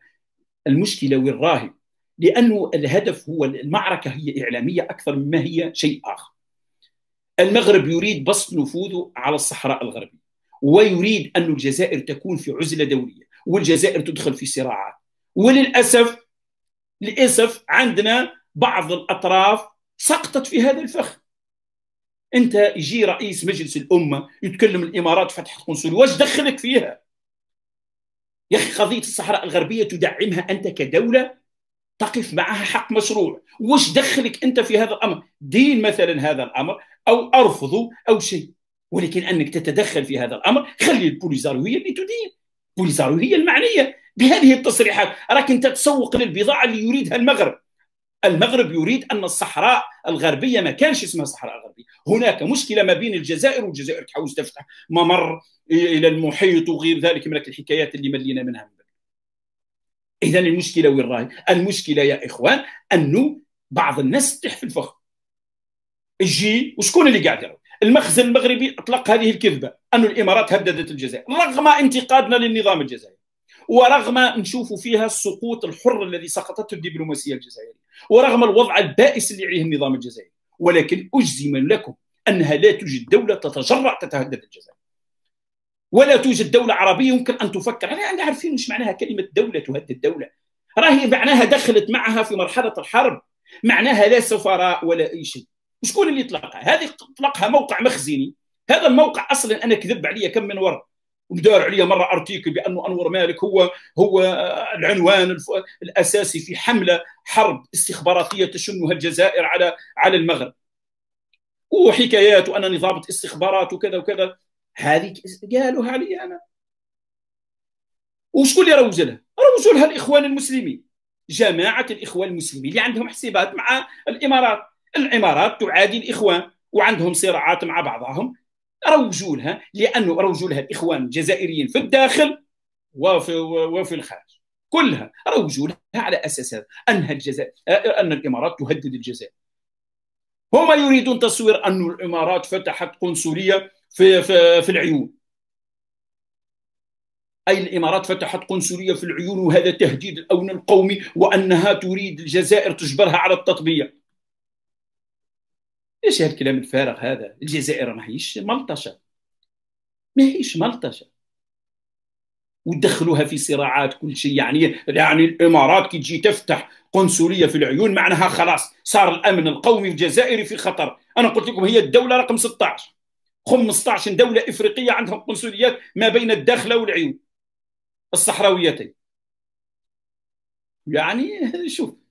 المشكلة وين راهي لأنه الهدف هو المعركة هي إعلامية أكثر مما هي شيء آخر المغرب يريد بسط نفوذه على الصحراء الغربية ويريد أن الجزائر تكون في عزلة دولية والجزائر تدخل في صراعات وللأسف للأسف عندنا بعض الأطراف سقطت في هذا الفخ أنت يجي رئيس مجلس الأمة يتكلم الإمارات فتحت قنصلية واش دخلك فيها يا أخي قضية الصحراء الغربية تدعمها أنت كدولة تقف معها حق مشروع واش دخلك أنت في هذا الأمر دين مثلا هذا الأمر أو أرفضه أو شيء ولكن أنك تتدخل في هذا الأمر خلي البوليزارو هي اللي تدين البوليزارو هي المعنية بهذه التصريحات راك أنت تسوق للبضاعة اللي يريدها المغرب المغرب يريد ان الصحراء الغربيه ما كانش اسمها صحراء غربيه، هناك مشكله ما بين الجزائر والجزائر تحاول تفتح ممر الى المحيط وغير ذلك من الحكايات اللي ملينا منها من اذا المشكله وين راهي؟ المشكله يا اخوان انه بعض الناس تطيح في الفخ. جي وشكون اللي قاعد يروي؟ المخزن المغربي اطلق هذه الكذبه انه الامارات هددت الجزائر رغم انتقادنا للنظام الجزائري. ورغم نشوفوا فيها السقوط الحر الذي سقطته الدبلوماسيه الجزائريه ورغم الوضع البائس اللي عليه النظام الجزائري ولكن اجزم لكم انها لا توجد دوله تتجرأ تتهدد الجزائر ولا توجد دوله عربيه يمكن ان تفكر انا يعني عارفين مش معناها كلمه دوله تهدد دوله راهي معناها دخلت معها في مرحله الحرب معناها لا سفراء ولا اي شيء شكون اللي طلقها هذه طلقها موقع مخزني هذا الموقع اصلا انا كذب عليا كم من ورد ومدار عليا مره ارتيكل بانه انور مالك هو هو العنوان الاساسي في حمله حرب استخباراتيه تشنها الجزائر على على المغرب وحكايات وانني ضابط استخبارات وكذا وكذا هذه قالوها علي انا وشكون اللي روج لها؟ روجوا لها الاخوان المسلمين جماعه الاخوان المسلمين اللي عندهم حسابات مع الامارات الامارات تعادي الاخوان وعندهم صراعات مع بعضهم روجوا لها لأنه روجوا لها الإخوان الجزائريين في الداخل وفي, وفي الخارج كلها روجوا لها على أساس أنها الجزائر آه، أن الإمارات تهدد الجزائر هما يريدون تصوير أن الإمارات فتحت قنصلية في, في, في العيون أي الإمارات فتحت قنصلية في العيون وهذا تهديد الأون القومي وأنها تريد الجزائر تجبرها على التطبيع ايش هالكلام الفارغ هذا الجزائر ما هيش ملطشه ما هيش ملطشه ودخلوها في صراعات كل شيء يعني يعني الامارات كي تجي تفتح قنصليه في العيون معناها خلاص صار الامن القومي الجزائري في خطر انا قلت لكم هي الدوله رقم 16 15 دوله افريقيه عندهم قنصليات ما بين الداخله والعيون الصحراويتين يعني شوف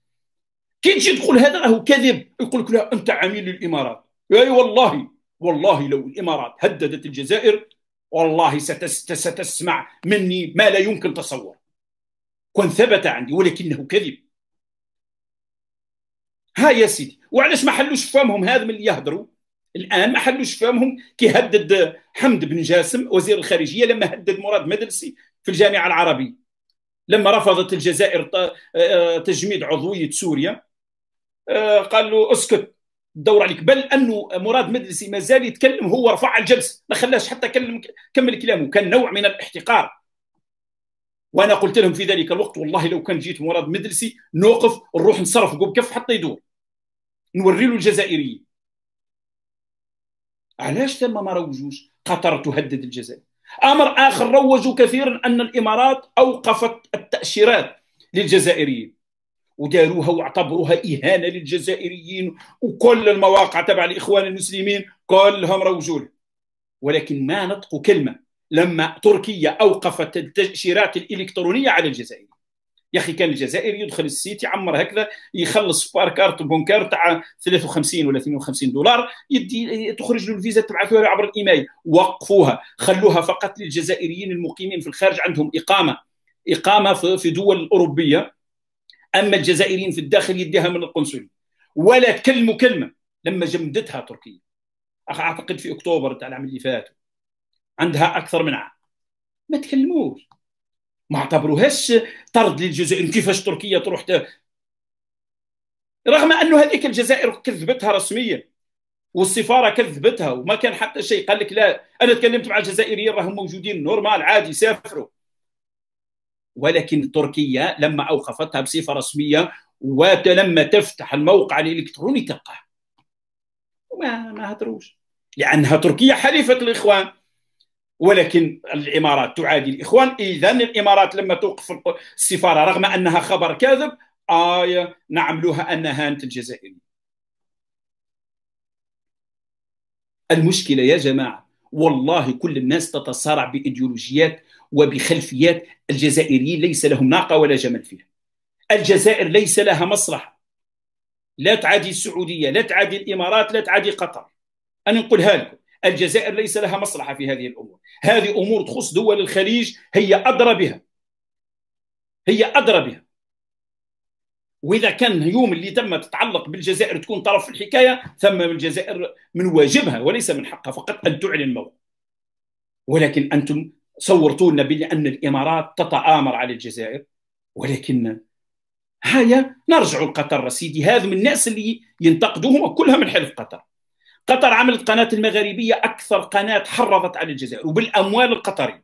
كي تجي تقول هذا راهو كذب يقول لك لا انت عميل للامارات اي والله والله لو الامارات هددت الجزائر والله ستسمع مني ما لا يمكن تصور كون ثبت عندي ولكنه كذب ها يا سيدي وعلاش ما حلوش فمهم هذا من اللي يهضروا الان ما حلوش فمهم كي هدد حمد بن جاسم وزير الخارجيه لما هدد مراد مدرسي في الجامعه العربيه لما رفضت الجزائر آه، آه، تجميد عضويه سوريا آه، قال له اسكت دور عليك بل انه مراد مدلسي زال يتكلم هو رفع الجلس ما خلاش حتى كلم كمل كلامه كان نوع من الاحتقار وانا قلت لهم في ذلك الوقت والله لو كان جيت مراد مدلسي نوقف نروح نصرف كف حتى يدور نوري له الجزائريين علاش ثم ما روجوش قطر تهدد الجزائر امر اخر روجوا كثيرا ان الامارات اوقفت التاشيرات للجزائريين وداروها واعتبروها اهانه للجزائريين وكل المواقع تبع الاخوان المسلمين كلهم روجوا ولكن ما نطقوا كلمه لما تركيا اوقفت التاشيرات الالكترونيه على الجزائر يا اخي كان الجزائر يدخل السيت يعمر هكذا يخلص بار كارت بونكار تاع 53 ولا 52 دولار يدي تخرج له الفيزا تبعثوها عبر الايميل وقفوها خلوها فقط للجزائريين المقيمين في الخارج عندهم اقامه اقامه في دول اوروبيه اما الجزائريين في الداخل يديها من القنصليه ولا تكلموا كلمه لما جمدتها تركيا اعتقد في اكتوبر تاع العام اللي فات عندها اكثر من عام ما تكلموش ما اعتبروهاش طرد للجزائر كيفاش تركيا تروح رغم انه هذيك الجزائر كذبتها رسميا والسفاره كذبتها وما كان حتى شيء قال لك لا انا تكلمت مع الجزائريين راهم موجودين نورمال عادي سافروا ولكن تركيا لما اوقفتها بصفه رسميه ولما تفتح الموقع الالكتروني تلقاه وما ما هدروش لانها تركيا حليفه الاخوان ولكن الامارات تعادي الاخوان اذا الامارات لما توقف السفاره رغم انها خبر كاذب آية نعملوها انها انت الجزائري المشكله يا جماعه والله كل الناس تتصارع بايديولوجيات وبخلفيات الجزائريين ليس لهم ناقه ولا جمل فيها. الجزائر ليس لها مصلحه. لا تعادي السعوديه، لا تعادي الامارات، لا تعادي قطر. انا نقولها لكم، الجزائر ليس لها مصلحه في هذه الامور، هذه امور تخص دول الخليج هي ادرى بها. هي ادرى بها. واذا كان يوم اللي تم تتعلق بالجزائر تكون طرف في الحكايه ثم الجزائر من واجبها وليس من حقها فقط ان تعلن موقف ولكن انتم صورتوا لنا بأن الإمارات تتآمر على الجزائر ولكن هيا نرجع لقطر سيدي هذا من الناس اللي ينتقدوهم كلها من حلف قطر قطر عملت قناة المغاربية أكثر قناة حرضت على الجزائر وبالأموال القطرية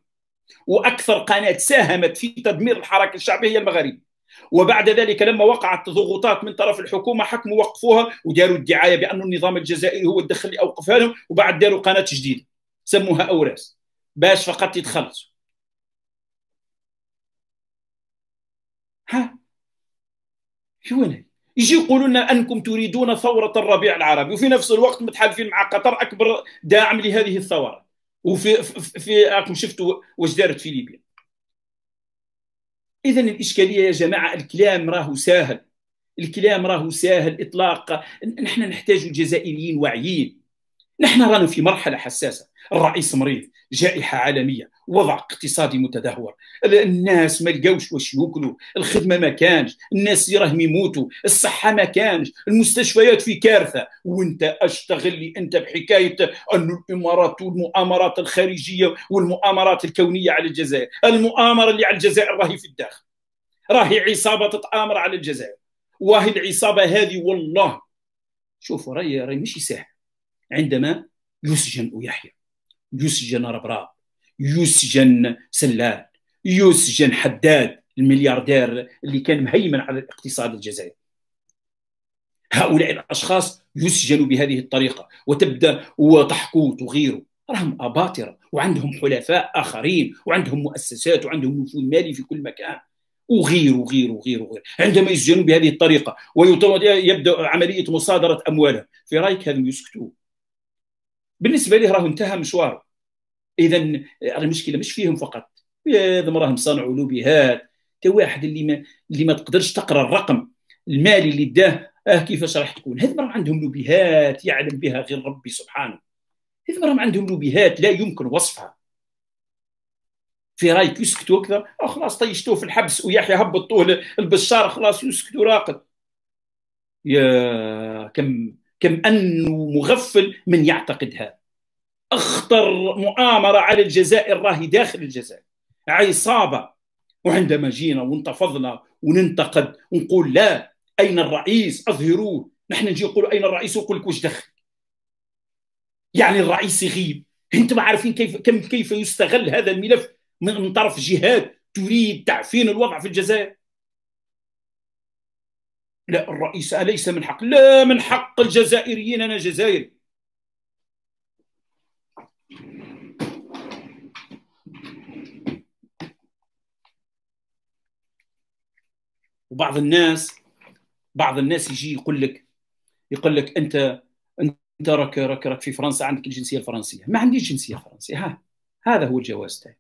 وأكثر قناة ساهمت في تدمير الحركة الشعبية المغاربية وبعد ذلك لما وقعت ضغوطات من طرف الحكومه حكموا وقفوها وداروا الدعايه بأن النظام الجزائري هو الدخل اللي اوقفها لهم وبعد داروا قناه جديده سموها اوراس باش فقط يتخلصوا ها شو هنا يجي يقولوا لنا انكم تريدون ثوره الربيع العربي وفي نفس الوقت متحالفين مع قطر اكبر داعم لهذه الثوره وفي في راكم شفتوا واش دارت في ليبيا اذا الاشكاليه يا جماعه الكلام راهو ساهل الكلام راهو ساهل اطلاق نحن نحتاج الجزائريين واعيين نحن رانا في مرحله حساسه الرئيس مريض جائحه عالميه وضع اقتصادي متدهور الناس ما لقاوش واش ياكلوا الخدمه ما كانش الناس اللي راهم يموتوا الصحه ما كانش المستشفيات في كارثه وانت اشتغل لي انت بحكايه ان الامارات والمؤامرات الخارجيه والمؤامرات الكونيه على الجزائر المؤامره اللي على الجزائر راهي في الداخل راهي عصابه تتامر على الجزائر وهي العصابه هذه والله شوفوا راهي راهي ماشي سهل عندما يسجن يحيى يسجن ربراب يسجن سلال يسجن حداد الملياردير اللي كان مهيمن على الاقتصاد الجزائري هؤلاء الاشخاص يسجنوا بهذه الطريقه وتبدا وتحقوط وغيره راهم اباطره وعندهم حلفاء اخرين وعندهم مؤسسات وعندهم نفوذ مالي في كل مكان وغير وغير وغير وغير عندما يسجنون بهذه الطريقه ويبدا عمليه مصادره اموالهم في رايك هذا يسكتوا بالنسبه ليه راه انتهى مشواره اذا المشكله مش فيهم فقط ذم راهم صنعوا لوبيهات تا واحد اللي ما اللي ما تقدرش تقرا الرقم المالي اللي داه اه كيفاش راح تكون هذ راهم عندهم لوبيهات يعلم بها غير ربي سبحانه هذ راهم عندهم لوبيهات لا يمكن وصفها في رايك يسكتوا كذا آه، خلاص طيشتوه في الحبس ويحيى هبطوه البشار خلاص يسكتوا راقد يا كم كم أنه مغفل من يعتقد هذا أخطر مؤامرة على الجزائر راهي داخل الجزائر عصابة وعندما جينا وانتفضنا وننتقد ونقول لا أين الرئيس أظهروه نحن نجي نقول أين الرئيس ويقول لك واش دخل يعني الرئيس يغيب انتم عارفين كيف كم كيف يستغل هذا الملف من طرف جهات تريد تعفين الوضع في الجزائر لا الرئيس أليس من حق لا من حق الجزائريين أنا جزائري وبعض الناس بعض الناس يجي يقول لك يقول لك انت انت راك راك راك في فرنسا عندك الجنسيه الفرنسيه ما عنديش جنسيه فرنسيه ها هذا هو الجواز تاعي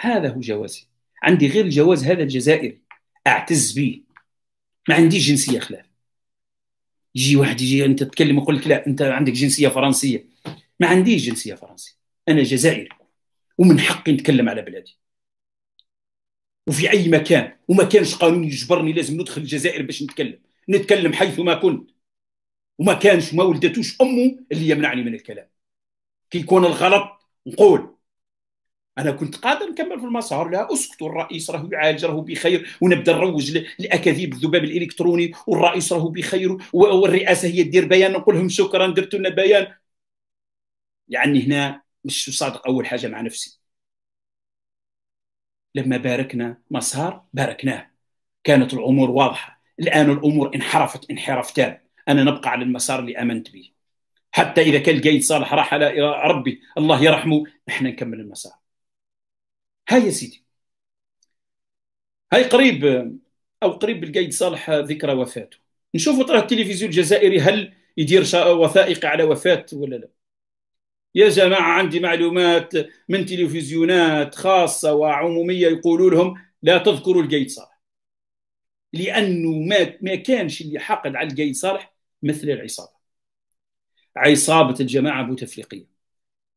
هذا هو جوازي عندي غير الجواز هذا الجزائري اعتز به ما عنديش جنسيه خلاف يجي واحد يجي انت تتكلم يقول لك لا انت عندك جنسيه فرنسيه ما عنديش جنسيه فرنسيه انا جزائري ومن حقي نتكلم على بلادي وفي اي مكان وما كانش قانون يجبرني لازم ندخل الجزائر باش نتكلم نتكلم حيث ما كنت وما كانش ما ولدتوش امه اللي يمنعني من الكلام كي يكون الغلط نقول انا كنت قادر نكمل في المسار لا اسكت الرئيس راه يعالج راه بخير ونبدا نروج لاكاذيب الذباب الالكتروني والرئيس راه بخير والرئاسه هي دير بيان نقول لهم شكرا درتوا لنا بيان يعني هنا مش صادق اول حاجه مع نفسي لما باركنا مسار باركناه كانت الامور واضحه الان الامور انحرفت انحراف تام انا نبقى على المسار اللي امنت به حتى اذا كان القايد صالح راح على ربي الله يرحمه احنا نكمل المسار هاي يا سيدي هاي قريب او قريب القايد صالح ذكرى وفاته نشوفوا ترى التلفزيون الجزائري هل يدير وثائقي على وفاة ولا لا يا جماعة عندي معلومات من تلفزيونات خاصة وعمومية يقولوا لهم لا تذكروا القيد صالح لأنه ما, ما كانش اللي حقد على القيد صالح مثل العصابة عصابة الجماعة بوتفليقية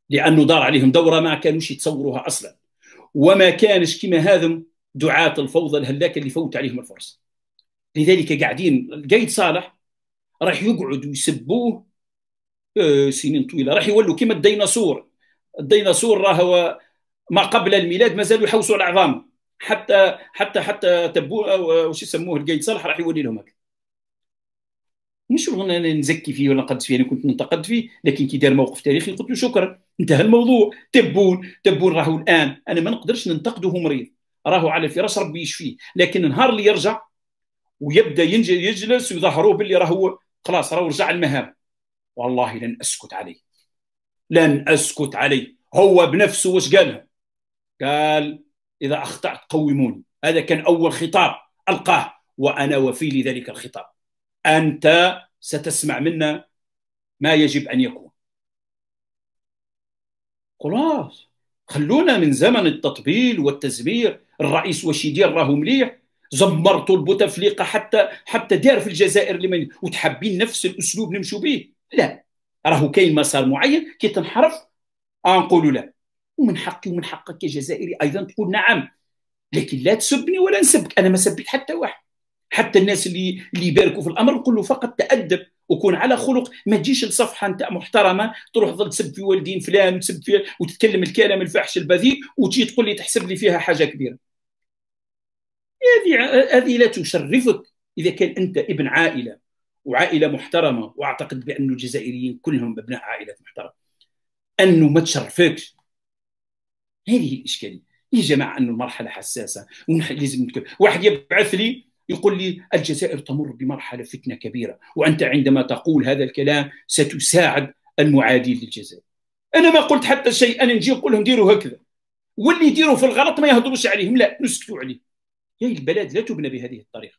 لأنه دار عليهم دورة ما كانوش يتصوروها أصلاً وما كانش كما هذم دعاة الفوضى الهلاك اللي فوت عليهم الفرص لذلك قاعدين القايد صالح راح يقعد ويسبوه آه، سنين طويله راح يولوا كما الديناصور الديناصور راهو ما قبل الميلاد مازالوا يحوسوا على عظامه حتى حتى حتى تبو آه، وش يسموه القايد صالح راح يولي لهم هكا مش شغل انا نزكي فيه ولا نقدس فيه انا كنت ننتقد فيه لكن كي دار موقف تاريخي قلت له شكرا انتهى الموضوع تبون تبون راهو الان انا ما نقدرش ننتقده مريض راهو على فراش ربي يشفيه لكن النهار اللي يرجع ويبدا يجلس ويظهروه باللي راهو خلاص راهو رجع المهام والله لن اسكت عليه لن اسكت عليه هو بنفسه واش قال قال اذا اخطات قوموني هذا كان اول خطاب القاه وانا وفي لذلك الخطاب انت ستسمع منا ما يجب ان يكون خلاص خلونا من زمن التطبيل والتزمير الرئيس واش يدير راهو مليح زمرتوا البوتفليقه حتى حتى دار في الجزائر لمن وتحبين نفس الاسلوب نمشوا به لا راهو كاين مسار معين كي تنحرف نقولوا لا ومن حقي ومن حقك كجزائري ايضا تقول نعم لكن لا تسبني ولا نسبك انا ما سبيت حتى واحد حتى الناس اللي اللي يباركوا في الامر نقول له فقط تادب وكون على خلق ما تجيش لصفحه انت محترمه تروح تظل تسب في والدين فلان تسب في وتتكلم الكلام الفاحش البذيء وتجي تقول لي تحسب لي فيها حاجه كبيره هذه هذه لا تشرفك اذا كان انت ابن عائله وعائله محترمه واعتقد بان الجزائريين كلهم ابناء عائله محترمه انه ما تشرفكش هذه الاشكاليه يا جماعه انه المرحله حساسه ونحن لازم نتكلم واحد يبعث لي يقول لي الجزائر تمر بمرحله فتنه كبيره وانت عندما تقول هذا الكلام ستساعد المعادين للجزائر انا ما قلت حتى شيء انا نجي نقول لهم ديروا هكذا واللي يديروا في الغلط ما يهضروش عليهم لا نسكتوا عليه يا البلاد لا تبنى بهذه الطريقه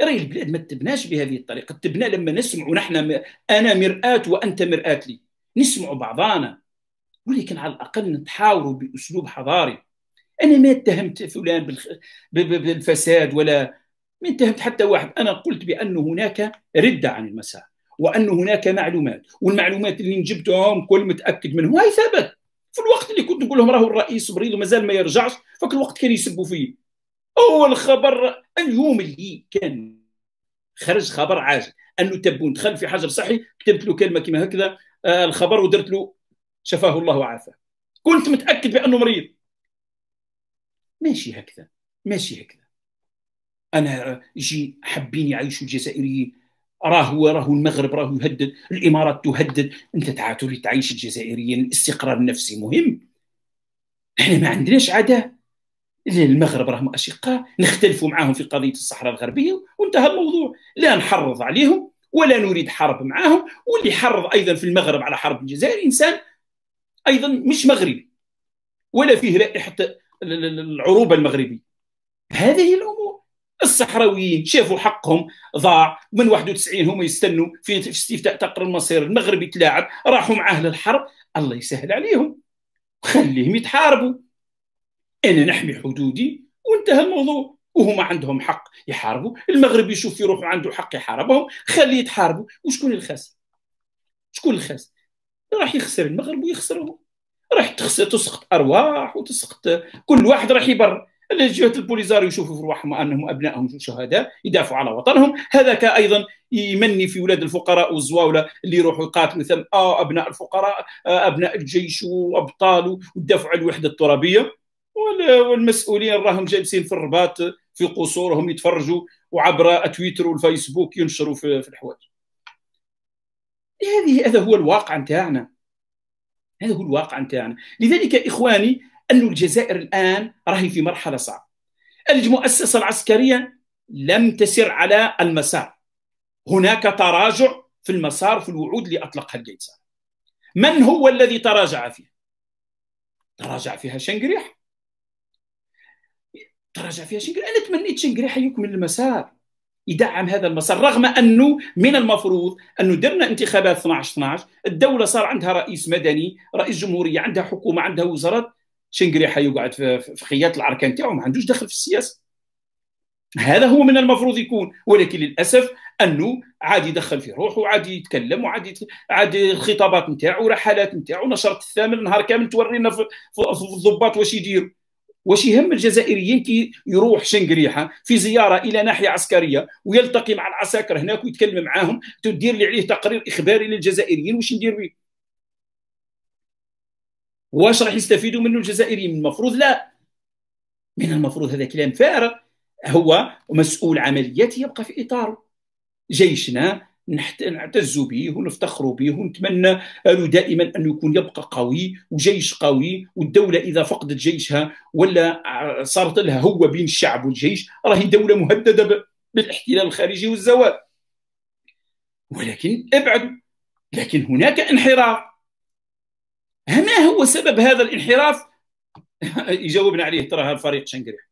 يا البلاد ما تبناش بهذه الطريقه تبنى لما نسمع نحن م... انا مراه وانت مراه لي نسمع بعضانا ولكن على الاقل نتحاوروا باسلوب حضاري انا ما اتهمت فلان بالفساد ولا ما اتهمت حتى واحد انا قلت بان هناك رده عن المسار وان هناك معلومات والمعلومات اللي جبتهم كل متاكد منهم هاي ثبت في الوقت اللي كنت نقول لهم راهو الرئيس بريد ومازال ما يرجعش فك الوقت كانوا يسبوا فيه اول خبر اليوم اللي كان خرج خبر عاجل انه تبون دخل في حجر صحي كتبت له كلمه كما هكذا آه الخبر ودرت له شفاه الله وعافاه كنت متاكد بانه مريض ماشي هكذا ماشي هكذا انا جي حابين يعيشوا الجزائريين راه هو راهو المغرب راهو يهدد الامارات تهدد انت تعاتولي تعيش الجزائريين الاستقرار النفسي مهم احنا ما عندناش عاده المغرب راهم اشقاء نختلفوا معاهم في قضيه الصحراء الغربيه وانتهى الموضوع لا نحرض عليهم ولا نريد حرب معاهم واللي حرض ايضا في المغرب على حرب الجزائر انسان ايضا مش مغربي ولا فيه رائحه العروبه المغربيه هذه الامور الصحراويين شافوا حقهم ضاع من 91 هم يستنوا في استفتاء تقر المصير المغرب يتلاعب راحوا مع اهل الحرب الله يسهل عليهم خليهم يتحاربوا انا نحمي حدودي وانتهى الموضوع وهما عندهم حق يحاربوا المغرب يشوف في روحه عنده حق يحاربهم خليه يتحاربوا وشكون الخاسر شكون الخاسر راح يخسر المغرب ويخسرهم راح تسقط ارواح وتسقط كل واحد راح يبر جهه البوليزاريو يشوفوا في رواحهم انهم ابنائهم شهداء يدافعوا على وطنهم هذاك ايضا يمني في ولاد الفقراء والزواوله اللي يروحوا يقاتلوا ثم آه ابناء الفقراء آه ابناء الجيش وابطال ويدافعوا على الوحده الترابيه والمسؤولين راهم جالسين في الرباط في قصورهم يتفرجوا وعبر تويتر والفيسبوك ينشروا في الحوايج هذه هذا هو الواقع نتاعنا هذا هو الواقع نتاعنا لذلك اخواني أن الجزائر الآن راهي في مرحلة صعبة المؤسسة العسكرية لم تسر على المسار هناك تراجع في المسار في الوعود اللي أطلقها الجيتسا من هو الذي تراجع فيه؟ تراجع فيها شنقريح تراجع فيها شنقريح أنا تمنيت شنقريح يكمل المسار يدعم هذا المسار رغم انه من المفروض انه درنا انتخابات 12 12 الدوله صار عندها رئيس مدني رئيس جمهوريه عندها حكومه عندها وزارات شنقري حيقعد في خياط العركان تاعو ما عندوش دخل في السياسه هذا هو من المفروض يكون ولكن للاسف انه عاد يدخل في روحه وعادي يتكلم وعادي عادي عاد الخطابات نتاعو رحلات نتاعو نشرت الثامن نهار كامل تورينا في الضباط واش يديروا واش يهم الجزائريين كي يروح شنقريحه في زياره الى ناحيه عسكريه ويلتقي مع العساكر هناك ويتكلم معاهم تدير لي عليه تقرير اخباري للجزائريين واش ندير به واش راح يستفيدوا منه الجزائريين المفروض لا من المفروض هذا كلام فارغ هو مسؤول عمليات يبقى في اطاره جيشنا نعتز به ونفتخر به ونتمنى له دائما أن يكون يبقى قوي وجيش قوي والدولة إذا فقدت جيشها ولا صارت لها هو بين الشعب والجيش راهي دولة مهددة بالاحتلال الخارجي والزوال ولكن ابعد لكن هناك انحراف ما هو سبب هذا الانحراف [LAUGHS] يجاوبنا عليه تراها الفريق شنقريح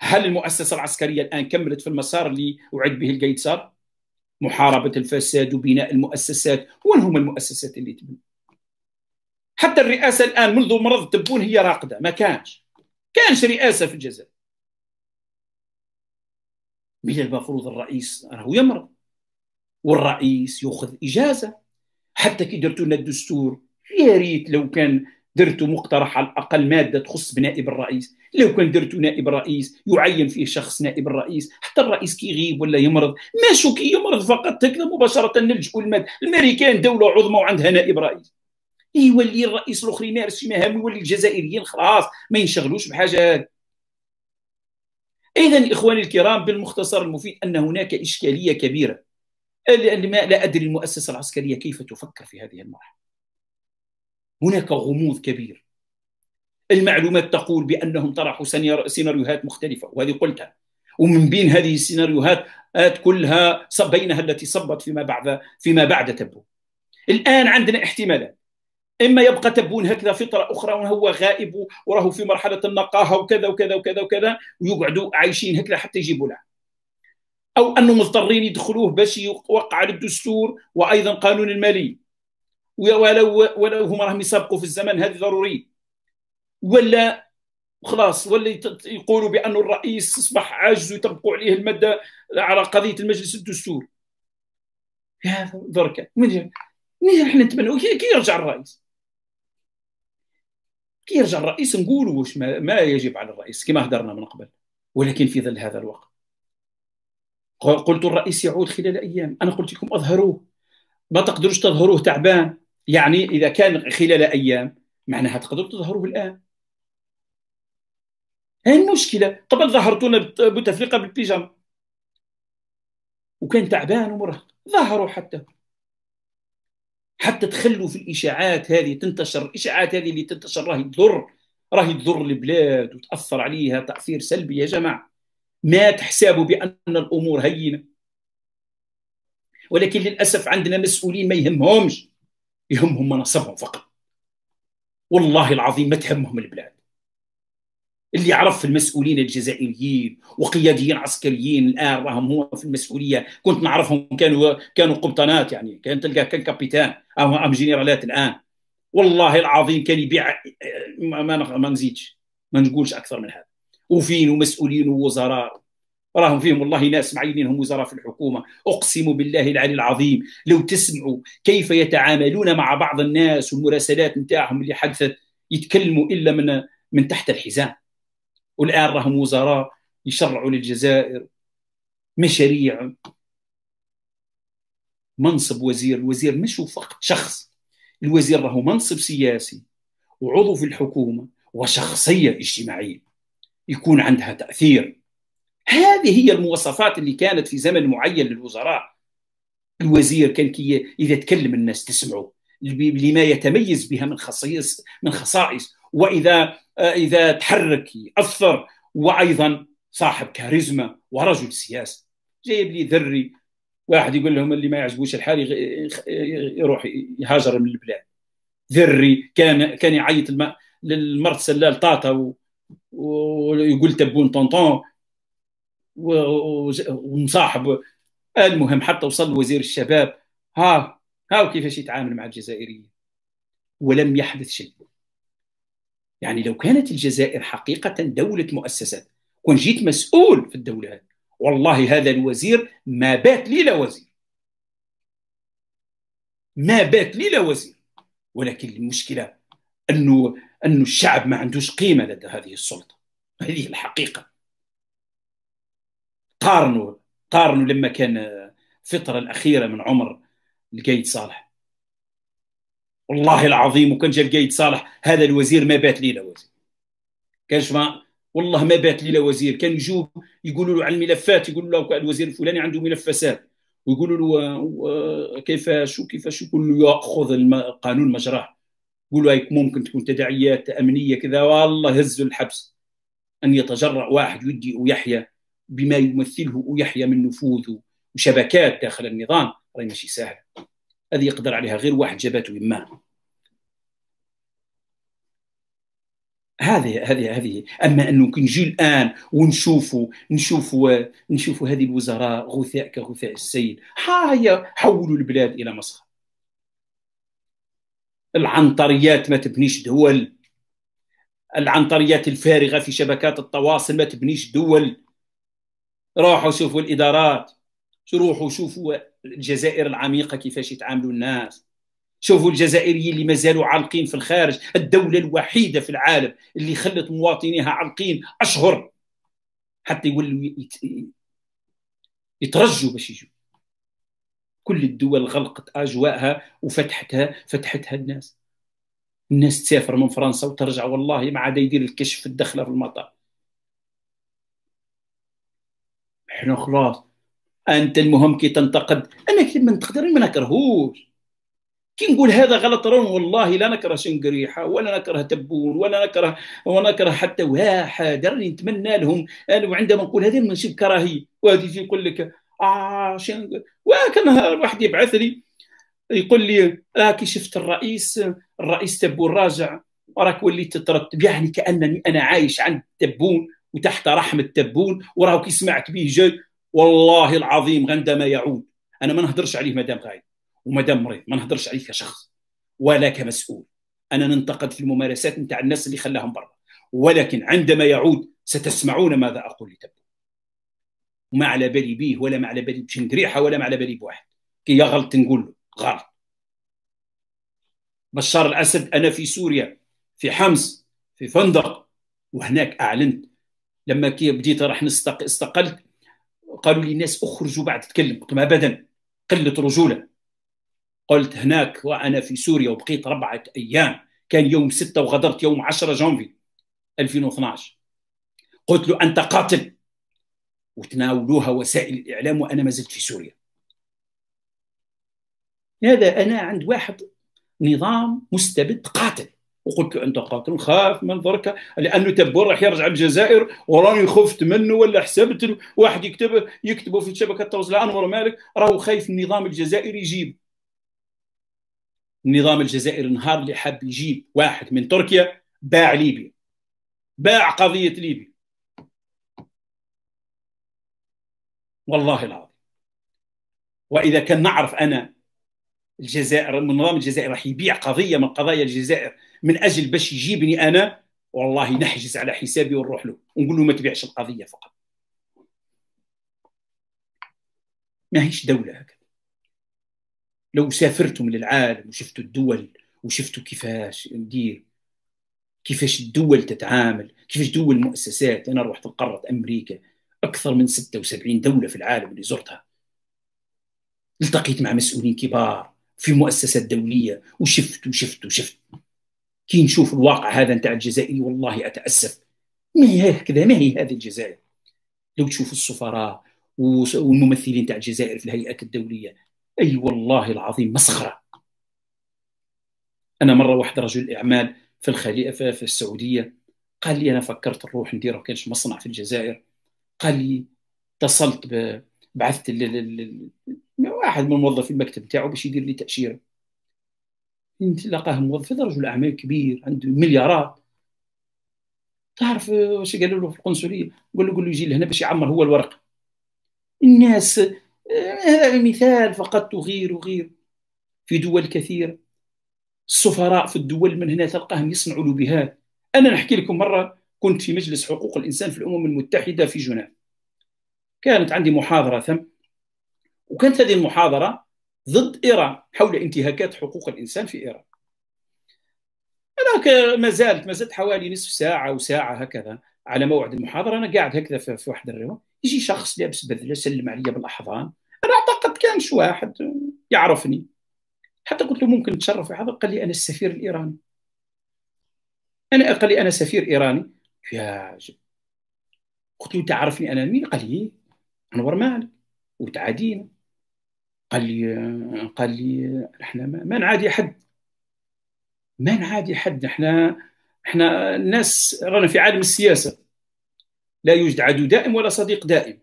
هل المؤسسه العسكريه الان كملت في المسار اللي اعد به القيصر؟ محاربه الفساد وبناء المؤسسات، وين هم المؤسسات اللي تبنى؟ حتى الرئاسه الان منذ مرض تبون هي راقده، ما كانش. كانش رئاسه في الجزائر. من المفروض الرئيس راهو يمرض. والرئيس ياخذ اجازه. حتى كي درتوا لنا الدستور يا ريت لو كان درت مقترح على الاقل ماده تخص بنائب الرئيس لو كان درت نائب رئيس يعين فيه شخص نائب الرئيس حتى الرئيس كي يغيب ولا يمرض ماشي كي يمرض فقط هكذا مباشره نلجؤ الماد الامريكان دوله عظمى وعندها نائب رئيس يولي الرئيس الاخر يمارس مهام يولي الجزائريين خلاص ما ينشغلوش بحاجه اذا اخواني الكرام بالمختصر المفيد ان هناك اشكاليه كبيره لا ادري المؤسسه العسكريه كيف تفكر في هذه المرحله هناك غموض كبير المعلومات تقول بانهم طرحوا سيناريوهات مختلفه وهذه قلتها ومن بين هذه السيناريوهات كلها بينها التي صبت فيما بعد فيما بعد تبون الان عندنا احتمالات اما يبقى تبون هكذا فتره اخرى وهو غائب وراه في مرحله النقاهه وكذا وكذا وكذا وكذا ويقعدوا عايشين هكذا حتى يجيبوا له او انه مضطرين يدخلوه باش يوقع على الدستور وايضا قانون المالي ولو ولو هما راهم يسابقوا في الزمن هذا ضروري ولا خلاص ولا يقولوا بأن الرئيس أصبح عاجز ويطبقوا عليه المادة على قضية المجلس الدستور هذا دركة من من احنا نتمنوا كي يرجع الرئيس كي يرجع الرئيس نقولوا واش ما, ما يجب على الرئيس كما هدرنا من قبل ولكن في ظل هذا الوقت قلت الرئيس يعود خلال ايام انا قلت لكم اظهروه ما تقدروش تظهروه تعبان يعني إذا كان خلال أيام معناها تقدروا تظهروا الآن هاي المشكلة قبل ظهرتونا بوتفليقة بالبيجام وكان تعبان ومرهق ظهروا حتى حتى تخلوا في الإشاعات هذه تنتشر الإشاعات هذه اللي تنتشر راهي تضر راهي تضر البلاد وتأثر عليها تأثير سلبي يا جماعة ما تحسابوا بأن الأمور هينة ولكن للأسف عندنا مسؤولين ما يهمهمش يهمهم مناصبهم فقط والله العظيم ما تهمهم البلاد اللي عرف المسؤولين الجزائريين وقياديين عسكريين الان راهم هو في المسؤوليه كنت نعرفهم كانوا كانوا قبطانات يعني كان تلقاه كان كابيتان او ام جنرالات الان والله العظيم كان يبيع ما ما نزيدش ما نقولش اكثر من هذا وفين ومسؤولين ووزراء راهم فيهم والله ناس معينينهم وزراء في الحكومه اقسم بالله العلي العظيم لو تسمعوا كيف يتعاملون مع بعض الناس والمراسلات نتاعهم اللي حدثت يتكلموا الا من من تحت الحزام والان راهم وزراء يشرعوا للجزائر مشاريع منصب وزير الوزير مش فقط شخص الوزير راهو منصب سياسي وعضو في الحكومه وشخصيه اجتماعيه يكون عندها تاثير هذه هي المواصفات اللي كانت في زمن معين للوزراء الوزير كان كي اذا تكلم الناس تسمعه لما يتميز بها من خصائص من خصائص واذا اذا تحرك ياثر وايضا صاحب كاريزما ورجل سياسه جايب لي ذري واحد يقول لهم اللي ما يعجبوش الحال يروح يهاجر من البلاد ذري كان كان يعيط للمرت سلال طاطا ويقول تبون طونطون ومصاحب المهم حتى وصل وزير الشباب ها ها كيفاش يتعامل مع الجزائريين ولم يحدث شيء يعني لو كانت الجزائر حقيقة دولة مؤسسات كون جيت مسؤول في الدولة هذه والله هذا الوزير ما بات لي لا وزير ما بات لي لا وزير ولكن المشكلة أنه أنه الشعب ما عندوش قيمة لدى هذه السلطة هذه الحقيقة قارنوا قارنوا لما كان الفترة آه، الأخيرة من عمر القايد صالح والله العظيم وكان جا القايد صالح هذا الوزير ما بات لي وزير كان ما والله ما بات لي وزير كان يجوب يقولوا له على الملفات يقولوا له الوزير الفلاني عنده ملف فساد ويقولوا له كيفاش وكيفاش يقول له ياخذ القانون مجراه يقولوا هيك ممكن تكون تداعيات امنيه كذا والله هزوا الحبس ان يتجرأ واحد يدي ويحيى بما يمثله ويحيى من نفوذ وشبكات داخل النظام راهي ماشي ساهله هذه يقدر عليها غير واحد جابته يما هذه هذه هذه اما انه كي نجي الان ونشوفوا نشوفوا نشوفوا هذه الوزراء غثاء كغثاء السيل هي حولوا البلاد الى مسخره العنطريات ما تبنيش دول العنطريات الفارغه في شبكات التواصل ما تبنيش دول روحوا شوفوا الادارات روحوا شوفوا الجزائر العميقه كيفاش يتعاملوا الناس شوفوا الجزائريين اللي مازالوا عالقين في الخارج الدولة الوحيدة في العالم اللي خلت مواطنيها عالقين أشهر حتى يولوا يترجوا باش يجوا كل الدول غلقت أجواءها وفتحتها فتحتها الناس الناس تسافر من فرنسا وترجع والله ما عاد يدير الكشف في الدخلة في المطار احنا خلاص انت المهم كي تنتقد انا كي ما نتقدر ما نكرهوش كي نقول هذا غلط رون والله لا نكره شنقريحة ولا نكره تبون ولا نكره ولا نكره حتى واحد راني نتمنى لهم انا وعندما نقول هذه من نشوف كراهيه وهذه يجي يقول لك اه شنقر وكان واحد يبعث لي يقول لي راكي آه، شفت الرئيس الرئيس تبون راجع وراك وليت تترتب يعني كانني انا عايش عند تبون وتحت رحم التبون وراه كي سمعت به جاي والله العظيم ما يعود انا ما نهضرش عليه مادام غايب ومادام مريض ما نهضرش عليه كشخص ولا كمسؤول انا ننتقد في الممارسات نتاع الناس اللي خلاهم برا ولكن عندما يعود ستسمعون ماذا اقول لتبون وما على بالي به ولا ما على بالي بشندريحه ولا ما على بالي بواحد كي غلط نقول له غلط بشار الاسد انا في سوريا في حمص في فندق وهناك اعلنت لما كي بديت راح نستق... استقلت قالوا لي الناس اخرجوا بعد تكلم قلت ما ابدا قله رجوله قلت هناك وانا في سوريا وبقيت اربعه ايام كان يوم 6 وغدرت يوم 10 جونفي 2012 قلت له انت قاتل وتناولوها وسائل الاعلام وانا ما زلت في سوريا هذا انا عند واحد نظام مستبد قاتل وقلت له انت قاتل خاف من ذركة لانه تبور راح يرجع الجزائر وراني خفت منه ولا حسبت واحد يكتب يكتبه في شبكه التواصل انور مالك راهو خايف النظام الجزائري يجيب النظام الجزائري نهار اللي حب يجيب واحد من تركيا باع ليبيا باع قضيه ليبيا والله العظيم واذا كان نعرف انا الجزائر النظام الجزائري راح يبيع قضيه من قضايا الجزائر من اجل باش يجيبني انا والله نحجز على حسابي ونروح له ونقول له ما تبيعش القضيه فقط ما هيش دوله هكذا لو سافرتم للعالم وشفتوا الدول وشفتوا كيفاش ندير كيفاش الدول تتعامل كيفاش دول مؤسسات انا رحت لقاره امريكا اكثر من 76 دوله في العالم اللي زرتها التقيت مع مسؤولين كبار في مؤسسات دوليه وشفت وشفت وشفت كي نشوف الواقع هذا نتاع الجزائري والله اتاسف ما هي هكذا ما هي هذه الجزائر لو تشوف السفراء والممثلين تاع الجزائر في الهيئات الدوليه اي أيوة والله العظيم مسخره انا مره واحد رجل اعمال في الخليفه في السعوديه قال لي انا فكرت نروح ندير كانش مصنع في الجزائر قال لي اتصلت بعثت واحد من موظفي المكتب تاعو باش يدير لي تاشيره تلقاه موظف رجل اعمال كبير عنده مليارات تعرف واش قالوا له في القنصليه قال له قول له يجي لهنا باش يعمر هو الورق الناس آه، هذا مثال فقط وغير وغير في دول كثيره السفراء في الدول من هنا تلقاهم يصنعوا لوبيهات انا نحكي لكم مره كنت في مجلس حقوق الانسان في الامم المتحده في جنيف كانت عندي محاضره ثم وكانت هذه المحاضره ضد ايران حول انتهاكات حقوق الانسان في ايران هذاك ما زالت ما زلت حوالي نصف ساعه وساعه هكذا على موعد المحاضره انا قاعد هكذا في, واحد الريوان يجي شخص لابس بذله سلم علي بالاحضان انا اعتقد كان شو واحد يعرفني حتى قلت له ممكن نتشرف هذا قال لي انا السفير الايراني انا قال لي انا سفير ايراني يا جب. قلت له تعرفني انا مين قال لي إيه. انور مالك وتعادينا قال لي قال لي احنا ما نعادي حد ما نعادي حد احنا احنا الناس رانا في عالم السياسه لا يوجد عدو دائم ولا صديق دائم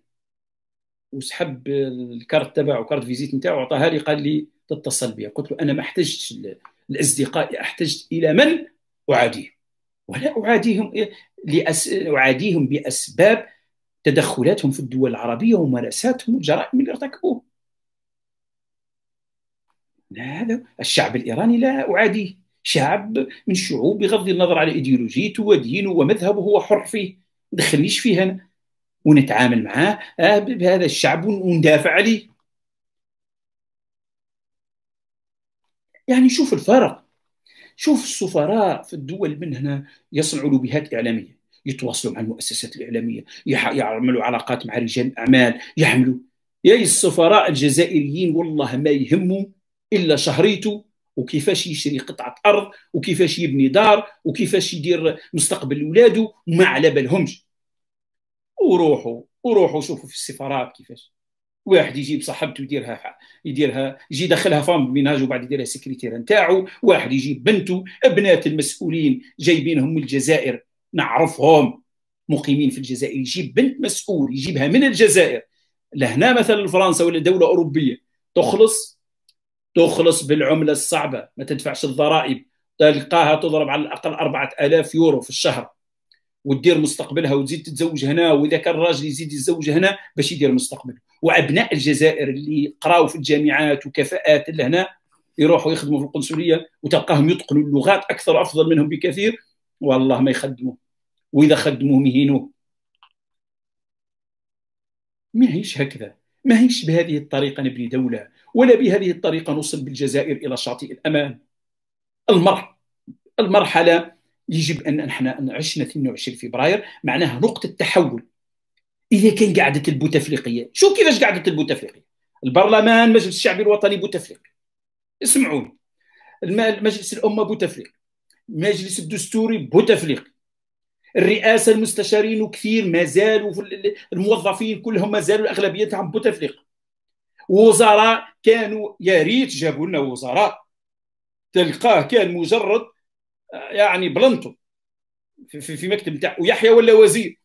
وسحب الكارت تبعه كارت فيزيت نتاعو عطاها لي قال لي تتصل بي قلت له انا ما احتجتش الاصدقاء احتجت الى من اعاديه ولا اعاديهم لأس... اعاديهم باسباب تدخلاتهم في الدول العربيه وممارساتهم والجرائم اللي ارتكبوها لا هذا الشعب الإيراني لا أعاديه شعب من شعوب بغض النظر على إيديولوجيته ودينه ومذهبه هو حر فيه ما دخلنيش فيه أنا ونتعامل معاه بهذا آه، الشعب وندافع عليه يعني شوف الفرق شوف السفراء في الدول من هنا يصنعوا لوبيهات إعلامية يتواصلوا مع المؤسسات الإعلامية يعملوا علاقات مع رجال الأعمال يعملوا يا السفراء الجزائريين والله ما يهمهم الا شهريته وكيفاش يشري قطعه ارض وكيفاش يبني دار وكيفاش يدير مستقبل ولاده وما على بالهمش وروحوا وروحوا شوفوا في السفارات كيفاش واحد يجيب صاحبته يديرها يديرها يجي يدخلها فام ميناج وبعد يديرها سكرتيره نتاعو واحد يجيب بنته بنات المسؤولين جايبينهم من الجزائر نعرفهم مقيمين في الجزائر يجيب بنت مسؤول يجيبها من الجزائر لهنا مثلا فرنسا ولا دوله اوروبيه تخلص تخلص بالعمله الصعبه ما تدفعش الضرائب تلقاها تضرب على الاقل 4000 يورو في الشهر وتدير مستقبلها وتزيد تتزوج هنا واذا كان الراجل يزيد يتزوج هنا باش يدير مستقبله وابناء الجزائر اللي قراوا في الجامعات وكفاءات اللي هنا يروحوا يخدموا في القنصليه وتلقاهم يتقنوا اللغات اكثر افضل منهم بكثير والله ما يخدموا واذا خدموا يهينوه ما هيش هكذا ما هيش بهذه الطريقة نبني دولة ولا بهذه الطريقة نوصل بالجزائر إلى شاطئ الأمان المر... المرحلة يجب أن نحن عشنا 22 فبراير معناها نقطة تحول إذا كان قاعدة البوتفليقية شو كيفاش قاعدة البوتفليقية البرلمان مجلس الشعب الوطني بوتفليق اسمعوني مجلس الأمة بوتفليق مجلس الدستوري بوتفليقي الرئاسه المستشارين كثير ما زالوا الموظفين كلهم ما زالوا الاغلبيه تاعهم بوتفليقه وزراء كانوا يا ريت جابوا لنا وزراء تلقاه كان مجرد آه، يعني بلنتو في, مكتب تاع ويحيى ولا وزير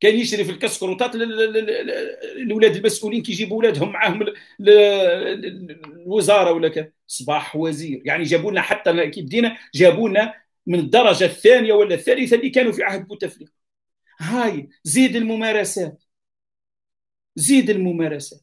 كان يشري في الكسكروطات الاولاد المسؤولين كي يجيبوا اولادهم معاهم الوزاره ولا كان صباح وزير يعني جابوا لنا حتى كي بدينا جابوا لنا من الدرجه الثانيه ولا الثالثه اللي كانوا في عهد بوتفليقه هاي زيد الممارسات زيد الممارسات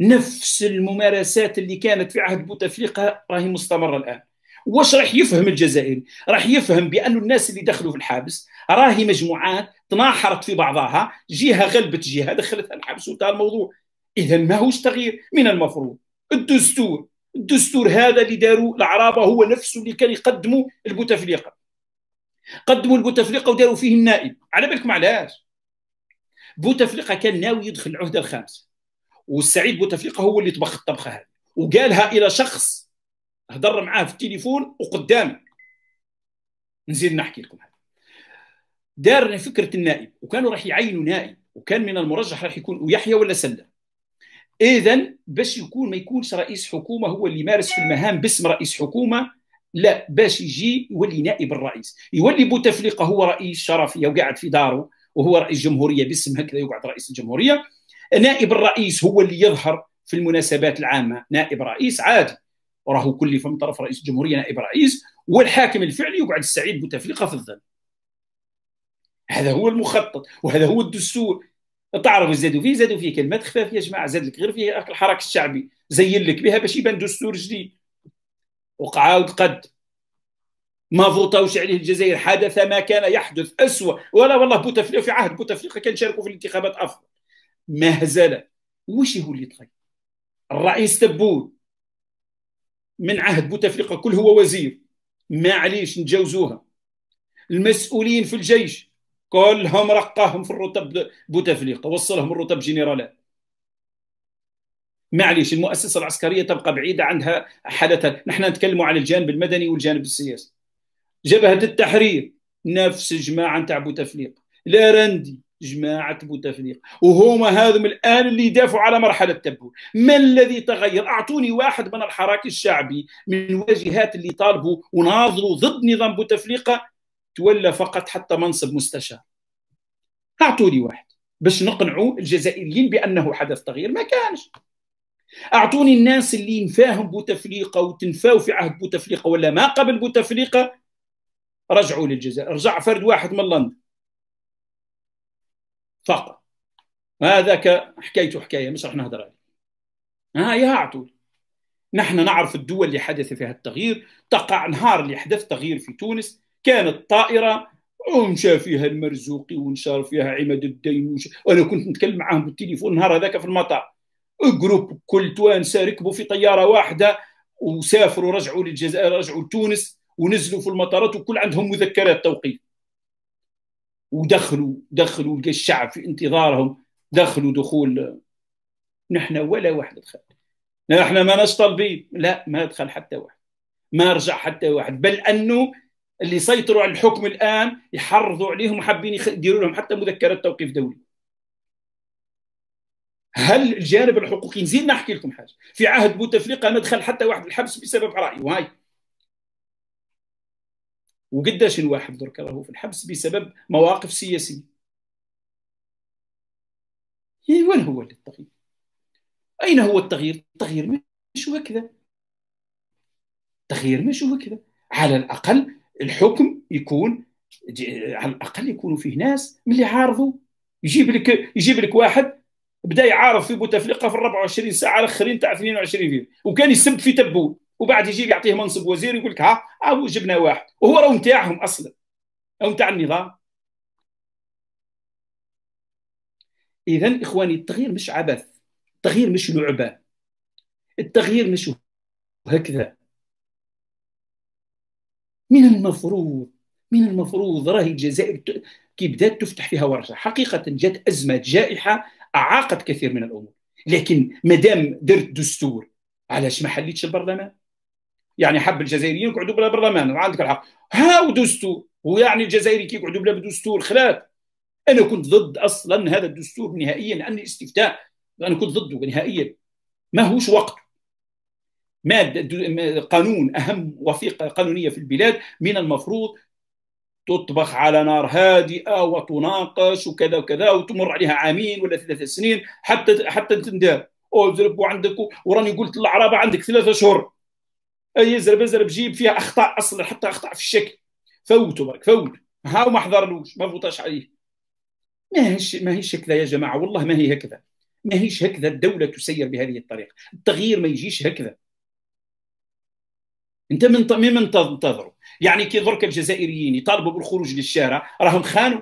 نفس الممارسات اللي كانت في عهد بوتفليقه راهي مستمره الان واش راح يفهم الجزائري راح يفهم بأن الناس اللي دخلوا في الحبس راهي مجموعات تناحرت في بعضها جهه غلبت جهه دخلتها الحبس وانتهى الموضوع اذا ما هوش تغيير من المفروض الدستور الدستور هذا اللي داروا العرابه هو نفسه اللي كان يقدموا البوتفليقه قدموا البوتفليقه وداروا فيه النائب على بالكم علاش بوتفليقه كان ناوي يدخل العهده الخامسه والسعيد بوتفليقه هو اللي طبخ الطبخه هذه وقالها الى شخص هضر معاه في التليفون وقدامي نزيد نحكي لكم هذا دار فكره النائب وكانوا راح يعينوا نائب وكان من المرجح راح يكون ويحيى ولا سله اذا باش يكون ما يكونش رئيس حكومه هو اللي يمارس في المهام باسم رئيس حكومه لا باش يجي يولي نائب الرئيس يولي بوتفليقه هو رئيس شرفيه وقاعد في داره وهو رئيس جمهوريه باسم هكذا يقعد رئيس الجمهوريه نائب الرئيس هو اللي يظهر في المناسبات العامه نائب رئيس عادي وراهو كلف من طرف رئيس الجمهوريه نائب رئيس والحاكم الفعلي يقعد السعيد بوتفليقه في الظل هذا هو المخطط وهذا هو الدستور تعرف زادوا فيه زادوا فيه كلمات خفافيه يا جماعه زاد لك غير فيه الحراك الشعبي زين لك بها باش يبان دستور جديد وقعاود قد ما فوطاوش عليه الجزائر حدث ما كان يحدث أسوأ ولا والله بوتفليقه في عهد بوتفليقه كان شاركوا في الانتخابات افضل مهزله وش هو اللي تغير طيب؟ الرئيس تبون من عهد بوتفليقه كل هو وزير ما عليش نتجاوزوها المسؤولين في الجيش كلهم رقاهم في الرتب بوتفليقه وصلهم الرتب جنرالات معليش المؤسسه العسكريه تبقى بعيده عنها حدثا نحن نتكلم على الجانب المدني والجانب السياسي جبهه التحرير نفس الجماعه نتاع بوتفليقه لا رندي جماعة بوتفليقة وهما هذم الآن اللي يدافعوا على مرحلة تبون ما الذي تغير أعطوني واحد من الحراك الشعبي من الواجهات اللي طالبوا وناظروا ضد نظام بوتفليقة تولى فقط حتى منصب مستشار اعطوا لي واحد باش نقنعوا الجزائريين بانه حدث تغيير ما كانش اعطوني الناس اللي نفاهم بوتفليقه وتنفاو في عهد بوتفليقه ولا ما قبل بوتفليقه رجعوا للجزائر رجع فرد واحد من لندن فقط هذاك حكايته حكايه مش راح نهضر عليه ها يا اعطوا نحن نعرف الدول اللي حدث فيها التغيير تقع نهار اللي حدث تغيير في تونس كانت طائره ومشى فيها المرزوقي ونشار فيها عماد الدينوش وانا كنت نتكلم معاهم بالتليفون النهار هذاك في المطار جروب كل توانسه ركبوا في طياره واحده وسافروا رجعوا للجزائر رجعوا لتونس ونزلوا في المطارات وكل عندهم مذكرات توقيف ودخلوا دخلوا لقى الشعب في انتظارهم دخلوا دخول نحن ولا واحد دخل نحن ما ناش طالبين لا ما دخل حتى واحد ما رجع حتى واحد بل انه اللي يسيطروا على الحكم الان يحرضوا عليهم وحابين يديروا لهم حتى مذكرات توقيف دولي هل الجانب الحقوقي نزيد نحكي لكم حاجه في عهد بوتفليقه ما دخل حتى واحد الحبس بسبب رايه وهاي وقداش الواحد درك راهو في الحبس بسبب مواقف سياسيه يعني وين هو التغيير اين هو التغيير التغيير مش هو كذا التغيير مش هو كذا على الاقل الحكم يكون على الاقل يكونوا فيه ناس من اللي عارضوا يجيب لك يجيب لك واحد بدا يعارض في بوتفليقه في 24 ساعه الاخرين تاع 22 فيه وكان يسب في تبون وبعد يجي يعطيه منصب وزير يقول لك ها أو جبنا واحد وهو راهو نتاعهم اصلا او نتاع النظام اذا اخواني التغيير مش عبث التغيير مش لعبه التغيير مش هكذا من المفروض من المفروض راهي الجزائر كي بدات تفتح فيها ورشة حقيقة جت أزمة جائحة أعاقت كثير من الأمور لكن دام درت دستور علاش ما حليتش البرلمان يعني حب الجزائريين يقعدوا بلا برلمان عندك الحق هاو دستور ويعني الجزائري كي يقعدوا بلا دستور خلاف انا كنت ضد اصلا هذا الدستور نهائيا لان استفتاء انا كنت ضده نهائيا ما هوش وقته مادة قانون أهم وثيقة قانونية في البلاد من المفروض تطبخ على نار هادئة وتناقش وكذا وكذا وتمر عليها عامين ولا ثلاثة سنين حتى حتى تنداب أو زرب وعندك وراني قلت للعرابة عندك ثلاثة شهور أي زرب زرب جيب فيها أخطاء أصلا حتى أخطاء في الشكل فوتوا برك فوتوا ها ما حضرلوش ما فوتاش عليه ما هيش ما هيش هكذا يا جماعة والله ما هي هكذا هيش هكذا الدولة تسير بهذه الطريقة التغيير ما يجيش هكذا انت من ط... من يعني كي درك الجزائريين يطالبوا بالخروج للشارع راهم خانوا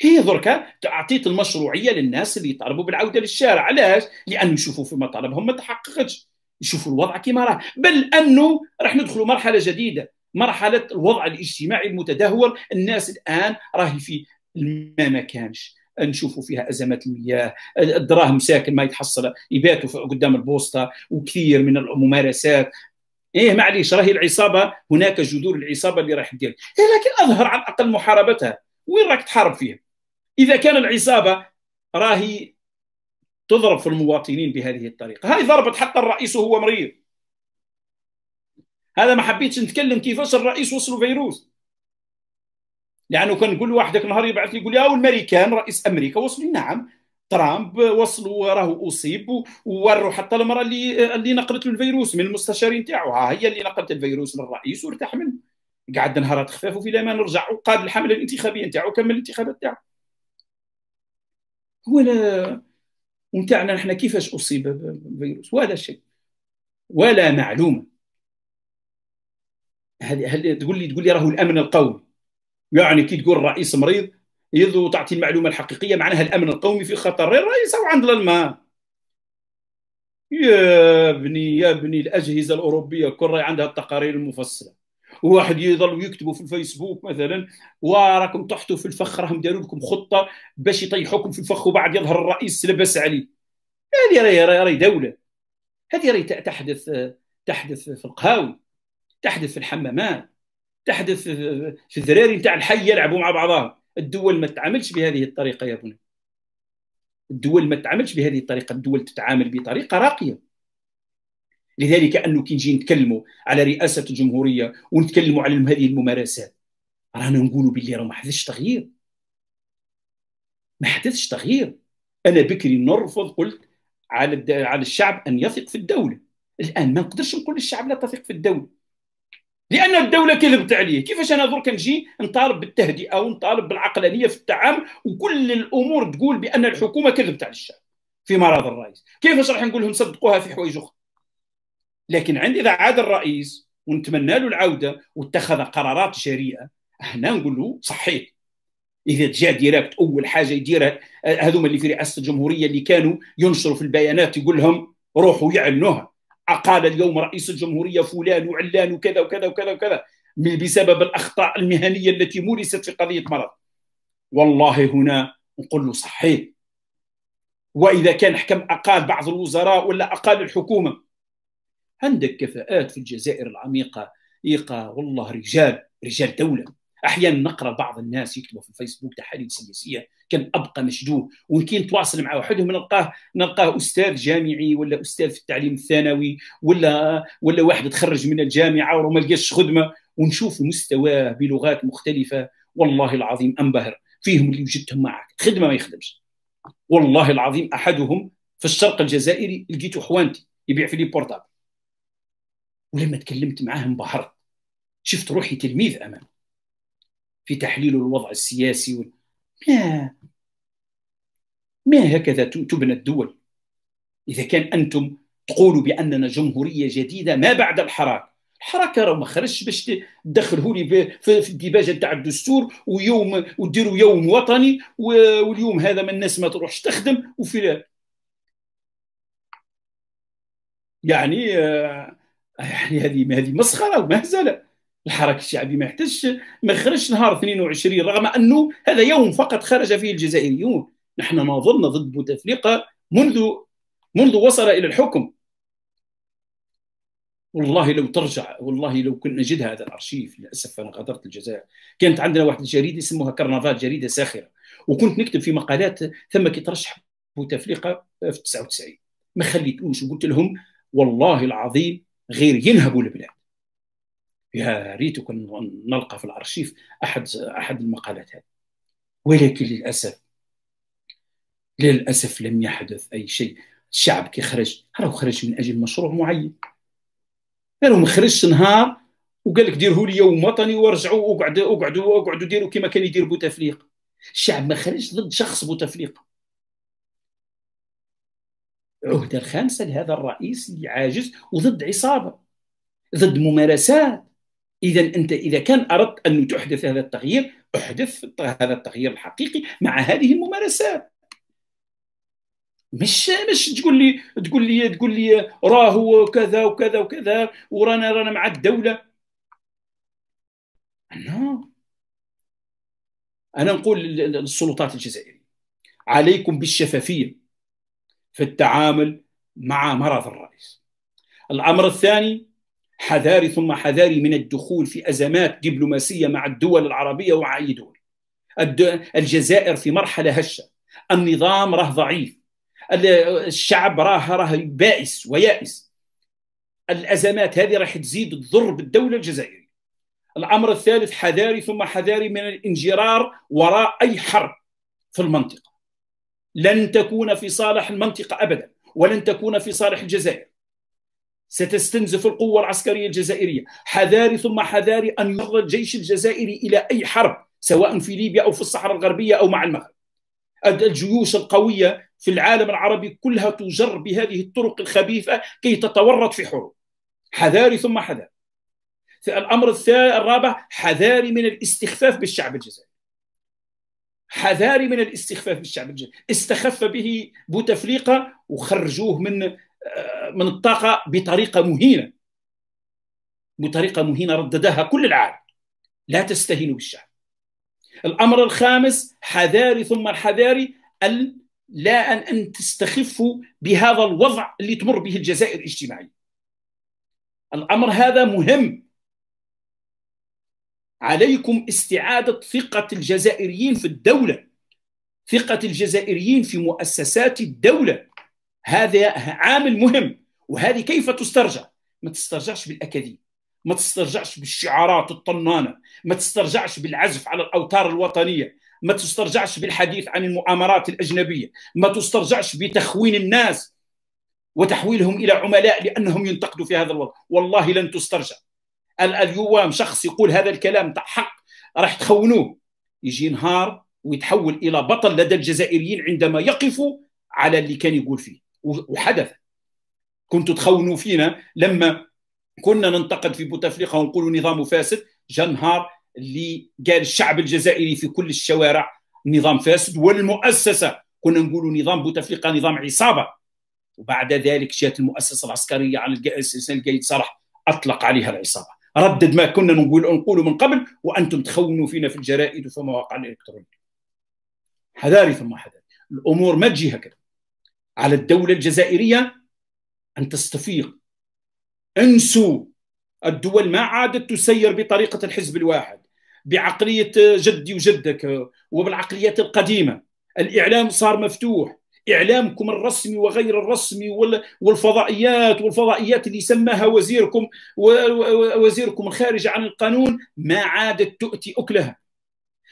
هي دركا اعطيت المشروعيه للناس اللي يطالبوا بالعوده للشارع علاش لانه يشوفوا في مطالبهم ما تحققتش يشوفوا الوضع كما راه بل انه راح ندخلوا مرحله جديده مرحله الوضع الاجتماعي المتدهور الناس الان راهي في ما ما كانش نشوفوا فيها ازمات المياه الدراهم ساكن ما يتحصل يباتوا قدام البوسطه وكثير من الممارسات ايه معليش راهي العصابه هناك جذور العصابه اللي راح تدير إيه لكن اظهر على الاقل محاربتها وين راك تحارب فيها اذا كان العصابه راهي تضرب في المواطنين بهذه الطريقه هاي ضربت حتى الرئيس وهو مريض هذا ما حبيتش نتكلم كيفاش الرئيس وصلوا فيروس لانه يعني كان نقول واحد نهار يبعث لي يقول يا المريكان رئيس امريكا وصلوا نعم ترامب وصلوا وراه اصيب ووروا حتى المراه اللي اللي نقلت له الفيروس من المستشارين تاعو ها هي اللي نقلت الفيروس للرئيس وارتاح منه قعد نهارات خفاف وفي الامان رجع وقاد الحمله الانتخابيه نتاعو كمل الانتخابات تاعو هو لا ونتاعنا نحن كيفاش اصيب بالفيروس ولا شيء ولا معلومه هل تقول لي تقول لي راهو الامن القومي يعني كي تقول الرئيس مريض إذ تعطي المعلومة الحقيقية معناها الأمن القومي في خطر الرئيس أو عند الماء يا ابني يا ابني الأجهزة الأوروبية كل عندها التقارير المفصلة واحد يظل يكتبوا في الفيسبوك مثلا وراكم طحتوا في الفخ راهم داروا لكم خطه باش يطيحوكم في الفخ وبعد يظهر الرئيس لبس عليه هذه راهي راهي دوله هذه راهي تحدث تحدث في القهاوي تحدث في الحمامات تحدث في الذراري نتاع الحي يلعبوا مع بعضهم الدول ما تتعاملش بهذه الطريقه يا بني الدول ما تتعاملش بهذه الطريقه الدول تتعامل بطريقه راقيه لذلك انه كي نجي نتكلموا على رئاسه الجمهوريه ونتكلموا على هذه الممارسات رانا نقولوا باللي راه ما حدثش تغيير ما حدثش تغيير انا بكري نرفض قلت على على الشعب ان يثق في الدوله الان ما نقدرش نقول للشعب لا تثق في الدوله لان الدوله كذبت عليه كيفاش انا درك نجي نطالب بالتهدئه ونطالب بالعقلانيه في التعامل وكل الامور تقول بان الحكومه كذبت على الشعب في مرض الرئيس كيفاش راح نقول لهم صدقوها في حوايج اخرى لكن عند اذا عاد الرئيس ونتمنى له العوده واتخذ قرارات جريئه هنا نقول له صحيح اذا جاء ديريكت اول حاجه يديرها هذوما اللي في رئاسه الجمهوريه اللي كانوا ينشروا في البيانات يقول لهم روحوا يعلنوها اقال اليوم رئيس الجمهوريه فلان وعلان وكذا وكذا وكذا وكذا بسبب الاخطاء المهنيه التي مورست في قضيه مرض والله هنا نقول له صحيح واذا كان حكم اقال بعض الوزراء ولا اقال الحكومه عندك كفاءات في الجزائر العميقه ايقا والله رجال رجال دوله احيانا نقرا بعض الناس يكتبوا في الفيسبوك تحاليل سياسيه كان ابقى مشدوه وكي نتواصل مع وحدهم نلقاه نلقاه استاذ جامعي ولا استاذ في التعليم الثانوي ولا ولا واحد تخرج من الجامعه وما لقاش خدمه ونشوف مستواه بلغات مختلفه والله العظيم انبهر فيهم اللي وجدتهم معك خدمه ما يخدمش والله العظيم احدهم في الشرق الجزائري لقيته حوانتي يبيع في لي بورتابل ولما تكلمت معاه انبهرت شفت روحي تلميذ امامه في تحليل الوضع السياسي ما ما هكذا تبنى الدول إذا كان أنتم تقولوا بأننا جمهورية جديدة ما بعد الحراك الحركة راه ما خرجش باش تدخله لي في الديباجة تاع الدستور ويوم وديروا يوم وطني واليوم هذا ما الناس ما تروحش تخدم وفي يعني آه، يعني هذه هذه مسخره ومهزله الحراك الشعبي ما يحتاجش ما خرجش نهار 22 رغم انه هذا يوم فقط خرج فيه الجزائريون نحن ظلنا ضد بوتفليقه منذ منذ وصل الى الحكم والله لو ترجع والله لو كنا نجد هذا الارشيف للاسف انا غادرت الجزائر كانت عندنا واحد الجريده يسموها كرنفال جريده ساخره وكنت نكتب في مقالات ثم كي ترشح بوتفليقه في 99 ما خليتوش وقلت لهم والله العظيم غير ينهبوا البلاد يا ريت كان نلقى في الارشيف احد احد المقالات هذه ولكن للاسف للاسف لم يحدث اي شيء الشعب كي خرج راه خرج من اجل مشروع معين راه ما خرجش نهار وقال لك ديروا لي يوم وطني وارجعوا وقعدوا وقعدوا وقعدوا ديروا كما كان يدير بوتفليقه الشعب ما خرجش ضد شخص بوتفليقه العهدة الخامسة لهذا الرئيس اللي عاجز وضد عصابة ضد ممارسات اذا انت اذا كان اردت ان تحدث هذا التغيير احدث هذا التغيير الحقيقي مع هذه الممارسات مش مش تقول لي تقول لي تقول لي راهو كذا وكذا وكذا ورانا رانا مع الدوله نو انا نقول للسلطات الجزائريه عليكم بالشفافيه في التعامل مع مرض الرئيس الامر الثاني حذاري ثم حذاري من الدخول في أزمات دبلوماسية مع الدول العربية ومع دول الجزائر في مرحلة هشة النظام راه ضعيف الشعب راه راه بائس ويائس الأزمات هذه راح تزيد تضر بالدولة الجزائرية الأمر الثالث حذاري ثم حذاري من الانجرار وراء أي حرب في المنطقة لن تكون في صالح المنطقة أبدا ولن تكون في صالح الجزائر ستستنزف القوة العسكرية الجزائرية حذاري ثم حذاري أن يضغ الجيش الجزائري إلى أي حرب سواء في ليبيا أو في الصحراء الغربية أو مع المغرب الجيوش القوية في العالم العربي كلها تجر بهذه الطرق الخبيثة كي تتورط في حروب حذاري ثم حذاري الأمر الرابع حذاري من الاستخفاف بالشعب الجزائري حذاري من الاستخفاف بالشعب الجزائري استخف به بوتفليقة وخرجوه من آه، من الطاقة بطريقة مهينة بطريقة مهينة رددها كل العالم لا تستهينوا بالشعب الأمر الخامس حذاري ثم الحذاري لا أن, أن تستخفوا بهذا الوضع اللي تمر به الجزائر الاجتماعية الأمر هذا مهم عليكم استعادة ثقة الجزائريين في الدولة ثقة الجزائريين في مؤسسات الدولة هذا عامل مهم وهذه كيف تسترجع ما تسترجعش بالاكاذيب ما تسترجعش بالشعارات الطنانه ما تسترجعش بالعزف على الاوتار الوطنيه ما تسترجعش بالحديث عن المؤامرات الاجنبيه ما تسترجعش بتخوين الناس وتحويلهم الى عملاء لانهم ينتقدوا في هذا الوضع والله لن تسترجع اليوم شخص يقول هذا الكلام حق راح تخونوه يجي نهار ويتحول الى بطل لدى الجزائريين عندما يقفوا على اللي كان يقول فيه وحدث كنتوا تخونوا فينا لما كنا ننتقد في بوتفليقه ونقولوا نظام فاسد جا نهار اللي قال الشعب الجزائري في كل الشوارع نظام فاسد والمؤسسه كنا نقولوا نظام بوتفليقه نظام عصابه وبعد ذلك جاءت المؤسسه العسكريه على القايد صلاح اطلق عليها العصابه ردد ما كنا نقول نقوله من قبل وانتم تخونوا فينا في الجرائد وفي المواقع الالكترونيه حذاري ثم حذاري الامور ما تجي هكذا على الدولة الجزائرية أن تستفيق انسوا الدول ما عادت تسير بطريقة الحزب الواحد بعقلية جدي وجدك وبالعقليات القديمة الإعلام صار مفتوح إعلامكم الرسمي وغير الرسمي والفضائيات والفضائيات اللي سماها وزيركم وزيركم الخارج عن القانون ما عادت تؤتي أكلها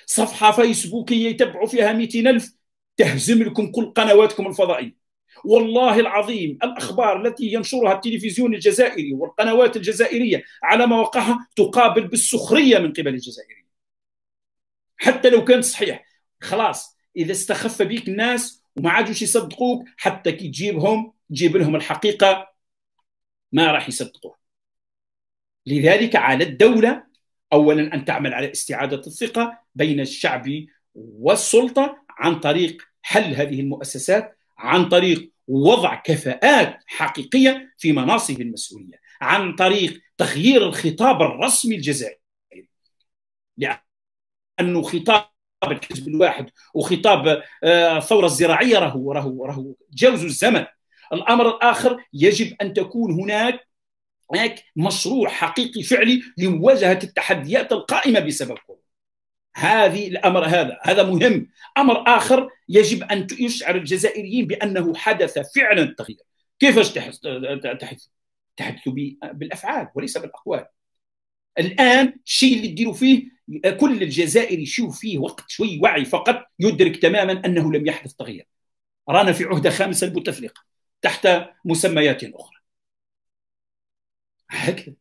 صفحة فيسبوكية يتبعوا فيها 200 ألف تهزم لكم كل قنواتكم الفضائية والله العظيم الاخبار التي ينشرها التلفزيون الجزائري والقنوات الجزائريه على مواقعها تقابل بالسخريه من قبل الجزائريين حتى لو كانت صحيح خلاص اذا استخف بك الناس وما عادوش يصدقوك حتى كي تجيبهم تجيب لهم الحقيقه ما راح يصدقوها لذلك على الدوله اولا ان تعمل على استعاده الثقه بين الشعب والسلطه عن طريق حل هذه المؤسسات عن طريق وضع كفاءات حقيقيه في مناصب المسؤوليه، عن طريق تغيير الخطاب الرسمي الجزائري. لانه خطاب الحزب الواحد وخطاب آه، الثوره الزراعيه راهو راهو راهو جوز الزمن. الامر الاخر يجب ان تكون هناك هناك مشروع حقيقي فعلي لمواجهه التحديات القائمه بسبب كورونا. هذه الامر هذا هذا مهم امر اخر يجب ان يشعر الجزائريين بانه حدث فعلا تغيير كيفاش تحدث تحدث بالافعال وليس بالاقوال الان الشيء اللي تديروا فيه كل الجزائري يشوف فيه وقت شوي وعي فقط يدرك تماما انه لم يحدث تغيير رانا في عهده خامسه لبوت تحت مسميات اخرى هكذا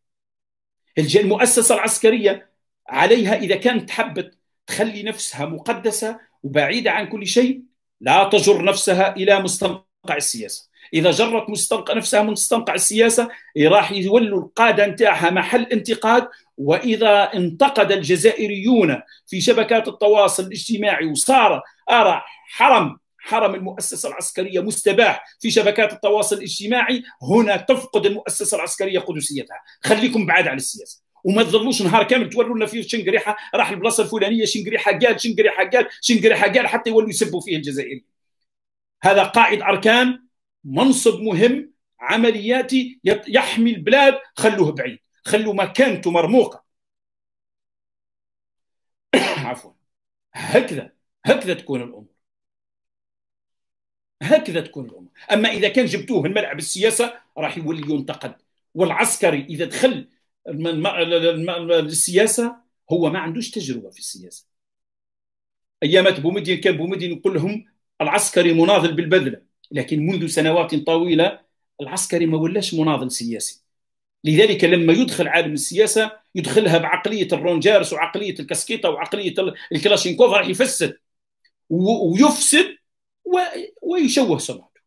المؤسسه العسكريه عليها اذا كانت حبت تخلي نفسها مقدسة وبعيدة عن كل شيء لا تجر نفسها إلى مستنقع السياسة إذا جرت مستنقع نفسها من مستنقع السياسة راح يولوا القادة نتاعها محل انتقاد وإذا انتقد الجزائريون في شبكات التواصل الاجتماعي وصار أرى حرم حرم المؤسسة العسكرية مستباح في شبكات التواصل الاجتماعي هنا تفقد المؤسسة العسكرية قدسيتها خليكم بعاد عن السياسة وما تظلوش نهار كامل تولوا لنا فيه شنقريحه راح البلاصه الفلانيه شنقريحه قال شنقريحه قال شنقريحه قال حتى يولوا يسبوا فيه الجزائري هذا قائد اركان منصب مهم عملياتي يحمي البلاد خلوه بعيد خلوا مكانته مرموقه [COUGHS] عفوا هكذا هكذا تكون الامور هكذا تكون الامور اما اذا كان جبتوه من ملعب السياسه راح يولي ينتقد والعسكري اذا دخل السياسه هو ما عندوش تجربه في السياسه ايامات بومدين كان بومدين يقول لهم العسكري مناضل بالبذله لكن منذ سنوات طويله العسكري ما ولاش مناضل سياسي لذلك لما يدخل عالم السياسه يدخلها بعقليه الرونجارس وعقليه الكاسكيتا وعقليه الكلاشينكوف راح يفسد ويفسد ويشوه سمعته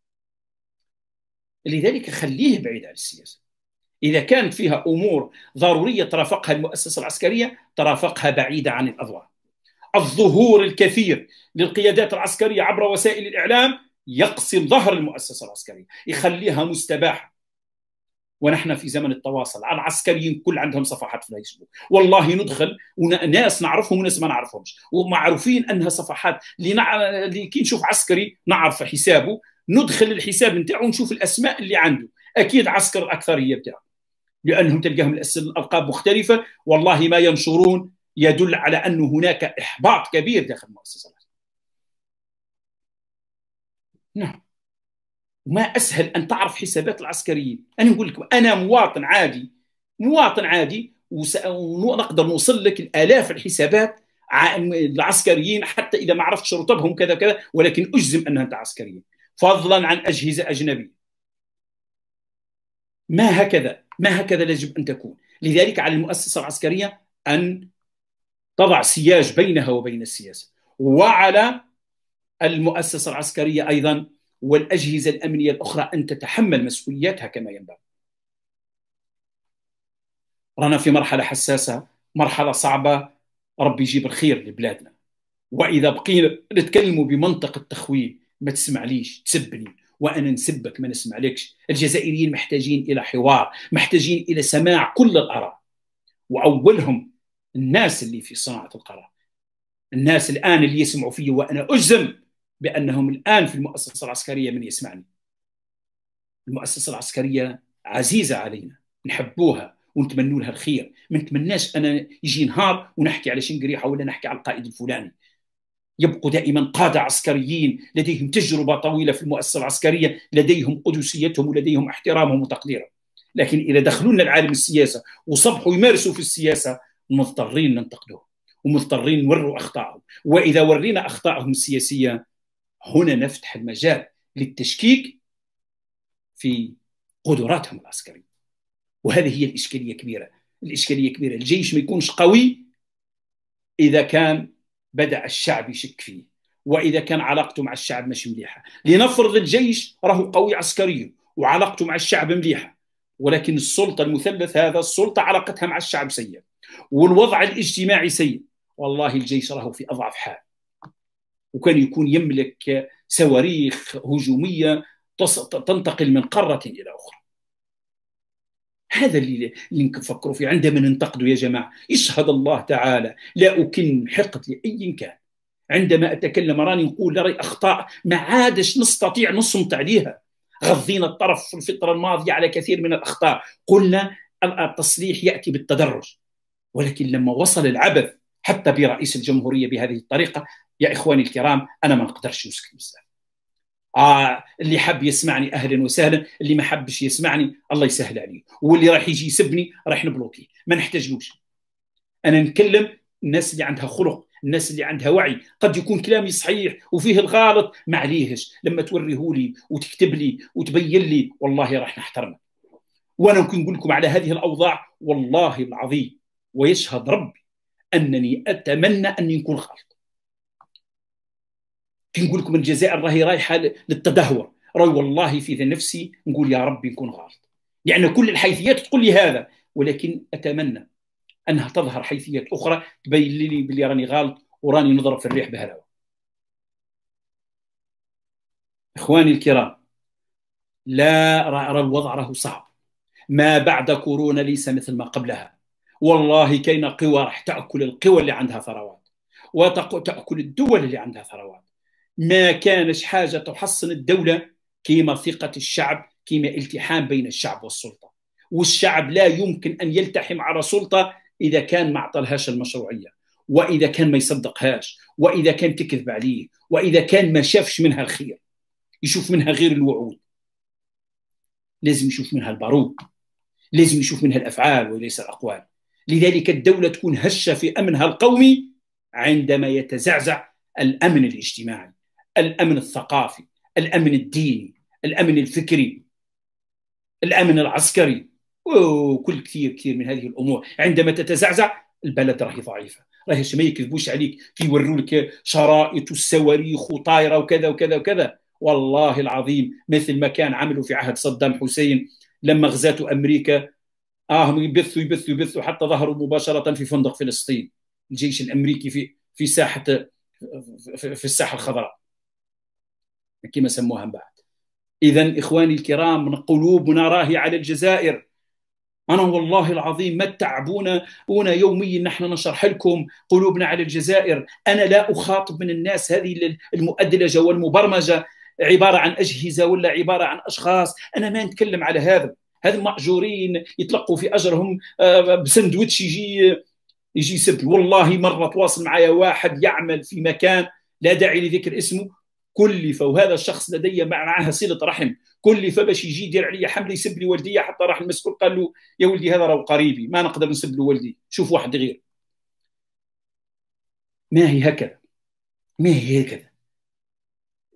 لذلك خليه بعيد عن السياسه إذا كانت فيها أمور ضرورية ترافقها المؤسسة العسكرية ترافقها بعيدة عن الأضواء الظهور الكثير للقيادات العسكرية عبر وسائل الإعلام يقسم ظهر المؤسسة العسكرية يخليها مستباحة ونحن في زمن التواصل العسكريين كل عندهم صفحات في الفيسبوك والله ندخل وناس نعرفهم وناس ما نعرفهمش ومعروفين انها صفحات اللي, لكي كي نشوف عسكري نعرف حسابه ندخل الحساب نتاعو ونشوف الاسماء اللي عنده اكيد عسكر الاكثريه بتاعه لانهم تلقاهم الالقاب مختلفه والله ما ينشرون يدل على ان هناك احباط كبير داخل المؤسسه نعم وما اسهل ان تعرف حسابات العسكريين انا نقول لكم انا مواطن عادي مواطن عادي ونقدر نوصل لك الالاف الحسابات العسكريين حتى اذا ما عرفتش رتبهم كذا كذا ولكن اجزم انها انت عسكريين فضلا عن اجهزه اجنبيه ما هكذا ما هكذا يجب أن تكون لذلك على المؤسسة العسكرية أن تضع سياج بينها وبين السياسة وعلى المؤسسة العسكرية أيضا والأجهزة الأمنية الأخرى أن تتحمل مسؤولياتها كما ينبغي رانا في مرحلة حساسة مرحلة صعبة ربي يجيب الخير لبلادنا وإذا بقينا نتكلموا بمنطق التخويل ما تسمعليش تسبني وانا نسبك ما نسمعلكش الجزائريين محتاجين الى حوار محتاجين الى سماع كل الاراء واولهم الناس اللي في صناعه القرار الناس الان اللي يسمعوا فيه وانا اجزم بانهم الان في المؤسسه العسكريه من يسمعني المؤسسه العسكريه عزيزه علينا نحبوها ونتمنوا لها الخير ما نتمناش انا يجي نهار ونحكي على شنقريحه ولا نحكي على القائد الفلاني يبقوا دائما قادة عسكريين لديهم تجربة طويلة في المؤسسة العسكرية لديهم قدسيتهم ولديهم احترامهم وتقديرهم لكن إذا دخلوا لنا العالم السياسة وصبحوا يمارسوا في السياسة مضطرين ننتقدهم ومضطرين نوروا أخطائهم وإذا ورينا أخطائهم السياسية هنا نفتح المجال للتشكيك في قدراتهم العسكرية وهذه هي الإشكالية كبيرة الإشكالية كبيرة الجيش ما يكونش قوي إذا كان بدأ الشعب يشك فيه وإذا كان علاقته مع الشعب مش مليحة لنفرض الجيش راهو قوي عسكريا وعلاقته مع الشعب مليحة ولكن السلطة المثلث هذا السلطة علاقتها مع الشعب سيئة والوضع الاجتماعي سيء والله الجيش راهو في أضعف حال وكان يكون يملك صواريخ هجومية تنتقل من قارة إلى أخرى هذا اللي اللي نفكروا فيه عندما ننتقدوا يا جماعه اشهد الله تعالى لا اكن حقد لاي كان عندما اتكلم راني نقول راي اخطاء ما عادش نستطيع نصمت عليها غضينا الطرف في الفتره الماضيه على كثير من الاخطاء قلنا التصليح ياتي بالتدرج ولكن لما وصل العبث حتى برئيس الجمهوريه بهذه الطريقه يا اخواني الكرام انا ما نقدرش نسكت بزاف آه اللي حب يسمعني اهلا وسهلا اللي ما حبش يسمعني الله يسهل عليه واللي راح يجي يسبني راح نبلوكي ما نحتاجلوش انا نكلم الناس اللي عندها خلق الناس اللي عندها وعي قد يكون كلامي صحيح وفيه الغلط ما عليهش لما توريه لي وتكتب لي وتبين لي والله راح نحترمك وانا ممكن نقول لكم على هذه الاوضاع والله العظيم ويشهد ربي انني اتمنى اني نكون خالص كنقول لكم الجزائر راهي رايحه للتدهور راهي والله في نفسي نقول يا ربي نكون غلط يعني كل الحيثيات تقول لي هذا ولكن اتمنى انها تظهر حيثيات اخرى تبين لي بلي راني غلط وراني نضرب في الريح بهلاوه اخواني الكرام لا رأى الوضع راه صعب ما بعد كورونا ليس مثل ما قبلها والله كاين قوى راح تاكل القوى اللي عندها ثروات وتاكل الدول اللي عندها ثروات ما كانش حاجه تحصن الدوله كيما ثقه الشعب كيما التحام بين الشعب والسلطه والشعب لا يمكن ان يلتحم على سلطه اذا كان ما اعطلهاش المشروعيه واذا كان ما يصدقهاش واذا كان تكذب عليه واذا كان ما شافش منها الخير يشوف منها غير الوعود لازم يشوف منها البارود لازم يشوف منها الافعال وليس الاقوال لذلك الدوله تكون هشه في امنها القومي عندما يتزعزع الامن الاجتماعي الامن الثقافي الامن الديني الامن الفكري الامن العسكري وكل كثير كثير من هذه الامور عندما تتزعزع البلد راهي ضعيفه راهي ما يكذبوش عليك كيوروا لك شرائط والصواريخ وطايره وكذا وكذا وكذا والله العظيم مثل ما كان عملوا في عهد صدام حسين لما غزاته امريكا اه يبثوا يبثوا يبثوا حتى ظهروا مباشره في فندق فلسطين الجيش الامريكي في في ساحه في الساحه الخضراء كما سموها من بعد اذا اخواني الكرام قلوبنا راهي على الجزائر أنا والله العظيم ما تعبونا هنا يوميا نحن نشرح لكم قلوبنا على الجزائر أنا لا أخاطب من الناس هذه المؤدلجة والمبرمجة عبارة عن أجهزة ولا عبارة عن أشخاص أنا ما نتكلم على هذا هذا معجورين يتلقوا في أجرهم آه، بسندويتش يجي يجي سب والله مرة تواصل معايا واحد يعمل في مكان لا داعي لذكر اسمه كلف وهذا الشخص لدي معها صله رحم كلف باش يجي يدير عليا حمله يسب لي والدي حتى راح المسؤول قال له يا ولدي هذا راهو قريبي ما نقدر نسب له والدي شوف واحد غير ما هي هكذا ما هي هكذا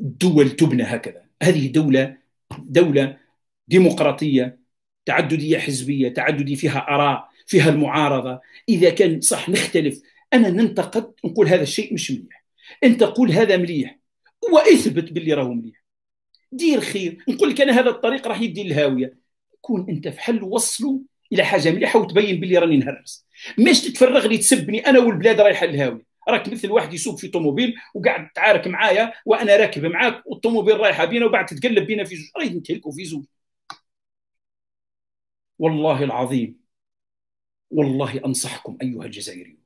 الدول تبنى هكذا هذه دولة دولة ديمقراطية تعددية حزبية تعددي فيها آراء فيها المعارضة إذا كان صح نختلف أنا ننتقد نقول هذا الشيء مش مليح أنت تقول هذا مليح واثبت باللي راهو مليح دير خير نقول لك انا هذا الطريق راح يدي للهاويه كون انت في حل وصلوا الى حاجه مليحه وتبين باللي راني نهرس ماش تتفرغ لي تسبني انا والبلاد رايحه للهاويه راك مثل واحد يسوق في طوموبيل وقاعد تعارك معايا وانا راكب معاك والطوموبيل رايحه بينا وبعد تتقلب بينا في زوج راهي نتهلكوا في زوج والله العظيم والله انصحكم ايها الجزائريون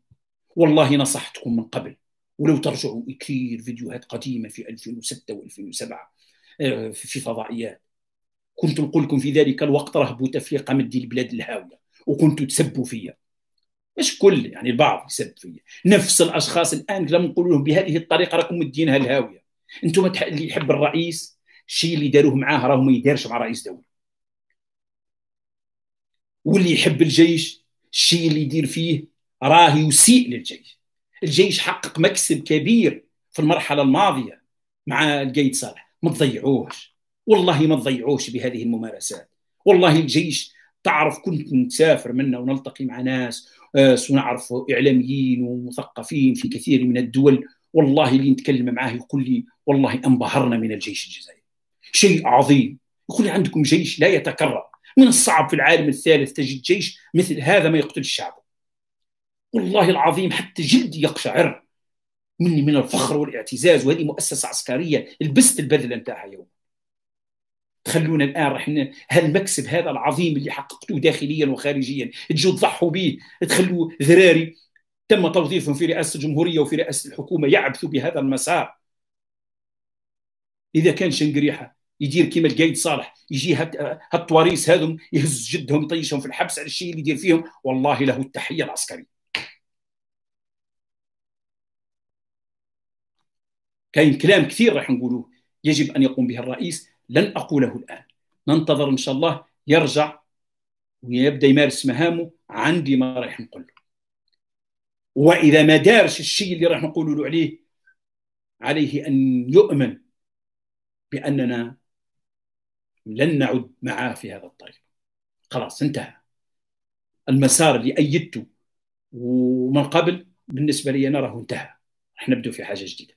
والله نصحتكم من قبل ولو ترجعوا كثير فيديوهات قديمه في 2006 و2007 آه، في فضائيات كنت نقول لكم في ذلك الوقت راه بوتفليقه مدي البلاد الهاويه وكنتوا تسبوا فيا مش كل يعني البعض يسب فيا نفس الاشخاص الان لما نقول لهم بهذه الطريقه راكم مدينها الهاويه انتم اللي يحب الرئيس الشيء اللي داروه معاه راه ما يدارش مع رئيس دوله واللي يحب الجيش الشيء اللي يدير فيه راه يسيء للجيش الجيش حقق مكسب كبير في المرحله الماضيه مع القيد صالح ما تضيعوش والله ما تضيعوش بهذه الممارسات والله الجيش تعرف كنت نسافر منه ونلتقي مع ناس ونعرف آه، اعلاميين ومثقفين في كثير من الدول والله اللي نتكلم معاه يقول لي والله انبهرنا من الجيش الجزائري شيء عظيم يقول لي عندكم جيش لا يتكرر من الصعب في العالم الثالث تجد جيش مثل هذا ما يقتل الشعب والله العظيم حتى جلدي يقشعر مني من الفخر والاعتزاز وهذه مؤسسة عسكرية لبست البذلة نتاعها يوم تخلونا الان راح هالمكسب هذا العظيم اللي حققتوه داخليا وخارجيا تجوا تضحوا به تخلوا ذراري تم توظيفهم في رئاسة الجمهورية وفي رئاسة الحكومة يعبثوا بهذا المسار إذا كان شنقريحة يدير كيما القايد صالح يجي هالطواريس هذم يهز جدهم يطيشهم في الحبس على الشيء اللي يدير فيهم والله له التحية العسكرية كاين كلام كثير راح نقولوه يجب ان يقوم به الرئيس لن اقوله الان ننتظر ان شاء الله يرجع ويبدا يمارس مهامه عندي ما راح نقول واذا ما دارش الشيء اللي راح نقول له عليه عليه ان يؤمن باننا لن نعد معاه في هذا الطريق خلاص انتهى المسار اللي ايدته ومن قبل بالنسبه لي نراه انتهى راح نبدو في حاجه جديده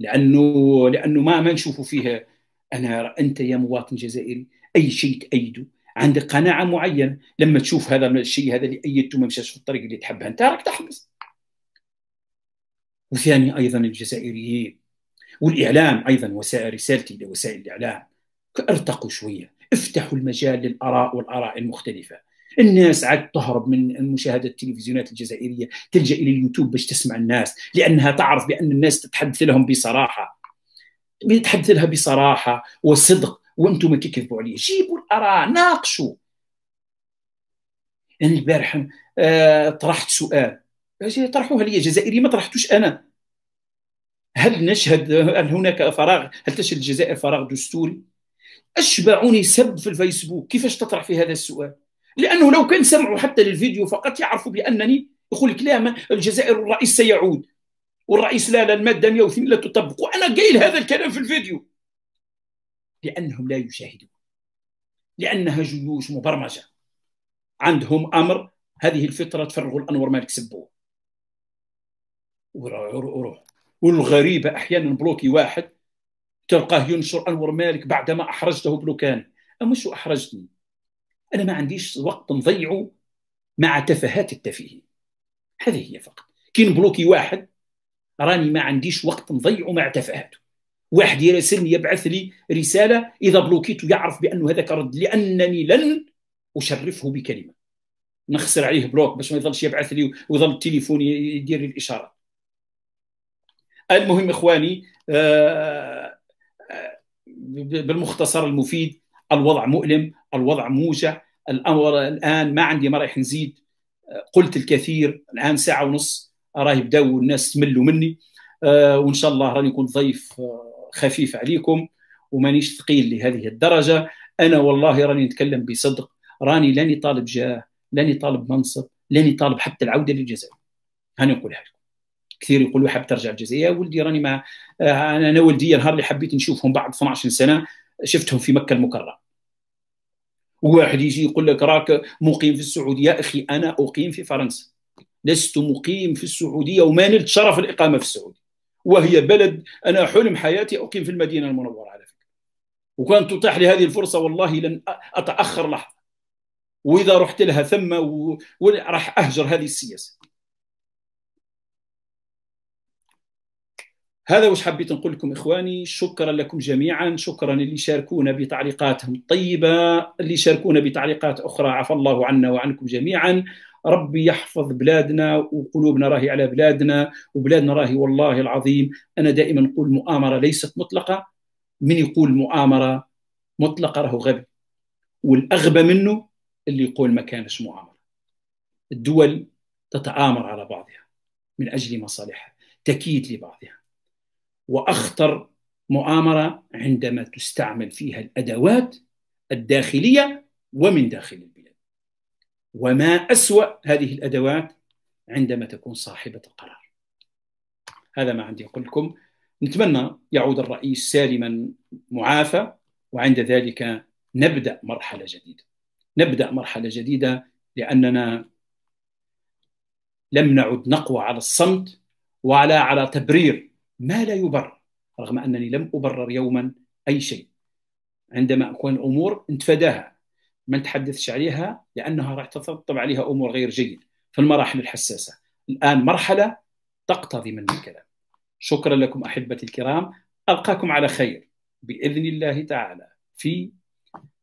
لانه لانه ما ما نشوفوا فيها انا انت يا مواطن جزائري اي شيء تأيده عندك قناعه معينه لما تشوف هذا الشيء هذا اللي ايدته ما مشاش في الطريق اللي تحبها انت راك تحبس وثاني ايضا الجزائريين والاعلام ايضا وسائل رسالتي لوسائل الاعلام ارتقوا شويه افتحوا المجال للاراء والاراء المختلفه الناس عاد تهرب من مشاهده التلفزيونات الجزائريه تلجا الى اليوتيوب باش تسمع الناس لانها تعرف بان الناس تتحدث لهم بصراحه تتحدث لها بصراحه وصدق وانتم ما تكذبوا عليه جيبوا الاراء ناقشوا انا البارح آه، طرحت سؤال طرحوها لي جزائري ما طرحتوش انا هل نشهد هل هناك فراغ هل تشهد الجزائر فراغ دستوري اشبعوني سب في الفيسبوك كيفاش تطرح في هذا السؤال لانه لو كان سمعوا حتى للفيديو فقط يعرفوا بانني يقول لك لا الجزائر الرئيس سيعود والرئيس لا لا الماده 180 لا تطبق وانا قايل هذا الكلام في الفيديو لانهم لا يشاهدون لانها جيوش مبرمجه عندهم امر هذه الفتره تفرغوا الانور مالك سبوه وروح والغريبه احيانا بلوكي واحد تلقاه ينشر انور مالك بعدما احرجته بلوكان مش احرجتني أنا ما عنديش وقت نضيعه مع تفاهات التفيه هذه هي فقط كاين بلوكي واحد راني ما عنديش وقت نضيعه مع تفاهاته واحد يرسلني يبعث لي رسالة إذا بلوكيته يعرف بأنه هذاك رد لأنني لن أشرفه بكلمة نخسر عليه بلوك باش ما يظلش يبعث لي ويظل التليفون يدير لي المهم إخواني آه، آه، بالمختصر المفيد الوضع مؤلم الوضع موجع الامر الان ما عندي ما رايح نزيد قلت الكثير الان ساعه ونص راهي بداوا الناس تملوا مني آه، وان شاء الله راني نكون ضيف آه، خفيف عليكم ومانيش ثقيل لهذه الدرجه انا والله راني نتكلم بصدق راني لاني طالب جاه لاني طالب منصب لاني طالب حتى العوده للجزائر هاني نقولها لكم كثير يقولوا حاب ترجع الجزائر يا ولدي راني ما آه، انا ولدي النهار اللي حبيت نشوفهم بعد 12 سنه شفتهم في مكه المكرمه واحد يجي يقول لك راك مقيم في السعوديه اخي انا اقيم في فرنسا لست مقيم في السعوديه وما نلت شرف الاقامه في السعوديه وهي بلد انا حلم حياتي اقيم في المدينه المنوره على فكره وكان تتاح لي هذه الفرصه والله لن اتاخر لحظه واذا رحت لها ثم و... راح اهجر هذه السياسه هذا واش حبيت نقول لكم اخواني شكرا لكم جميعا شكرا اللي شاركونا بتعليقاتهم الطيبه اللي شاركونا بتعليقات اخرى عفى الله عنا وعنكم جميعا ربي يحفظ بلادنا وقلوبنا راهي على بلادنا وبلادنا راهي والله العظيم انا دائما نقول مؤامره ليست مطلقه من يقول مؤامره مطلقه راهو غبي والاغبى منه اللي يقول ما كانش مؤامره الدول تتآمر على بعضها من اجل مصالحها تكيد لبعضها واخطر مؤامره عندما تستعمل فيها الادوات الداخليه ومن داخل البلاد وما اسوا هذه الادوات عندما تكون صاحبه القرار هذا ما عندي اقول لكم نتمنى يعود الرئيس سالما معافى وعند ذلك نبدا مرحله جديده نبدا مرحله جديده لاننا لم نعد نقوى على الصمت ولا على تبرير ما لا يبرر رغم انني لم ابرر يوما اي شيء عندما اكون امور نتفاداها ما نتحدثش عليها لانها راح تترتب عليها امور غير جيده في المراحل الحساسه الان مرحله تقتضي مني الكلام شكرا لكم احبتي الكرام القاكم على خير باذن الله تعالى في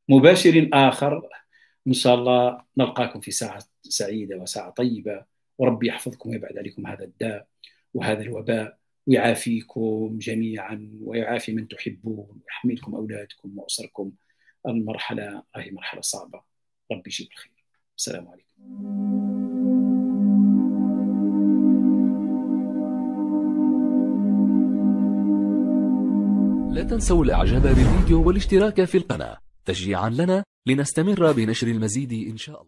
مباشر اخر ان شاء الله نلقاكم في ساعه سعيده وساعه طيبه وربي يحفظكم ويبعد عليكم هذا الداء وهذا الوباء ويعافيكم جميعا ويعافي من تحبون ويحملكم أولادكم وأسركم المرحلة هي مرحلة صعبة ربي يجيب الخير السلام عليكم لا تنسوا الإعجاب بالفيديو والاشتراك في القناة تشجيعا لنا لنستمر بنشر المزيد إن شاء الله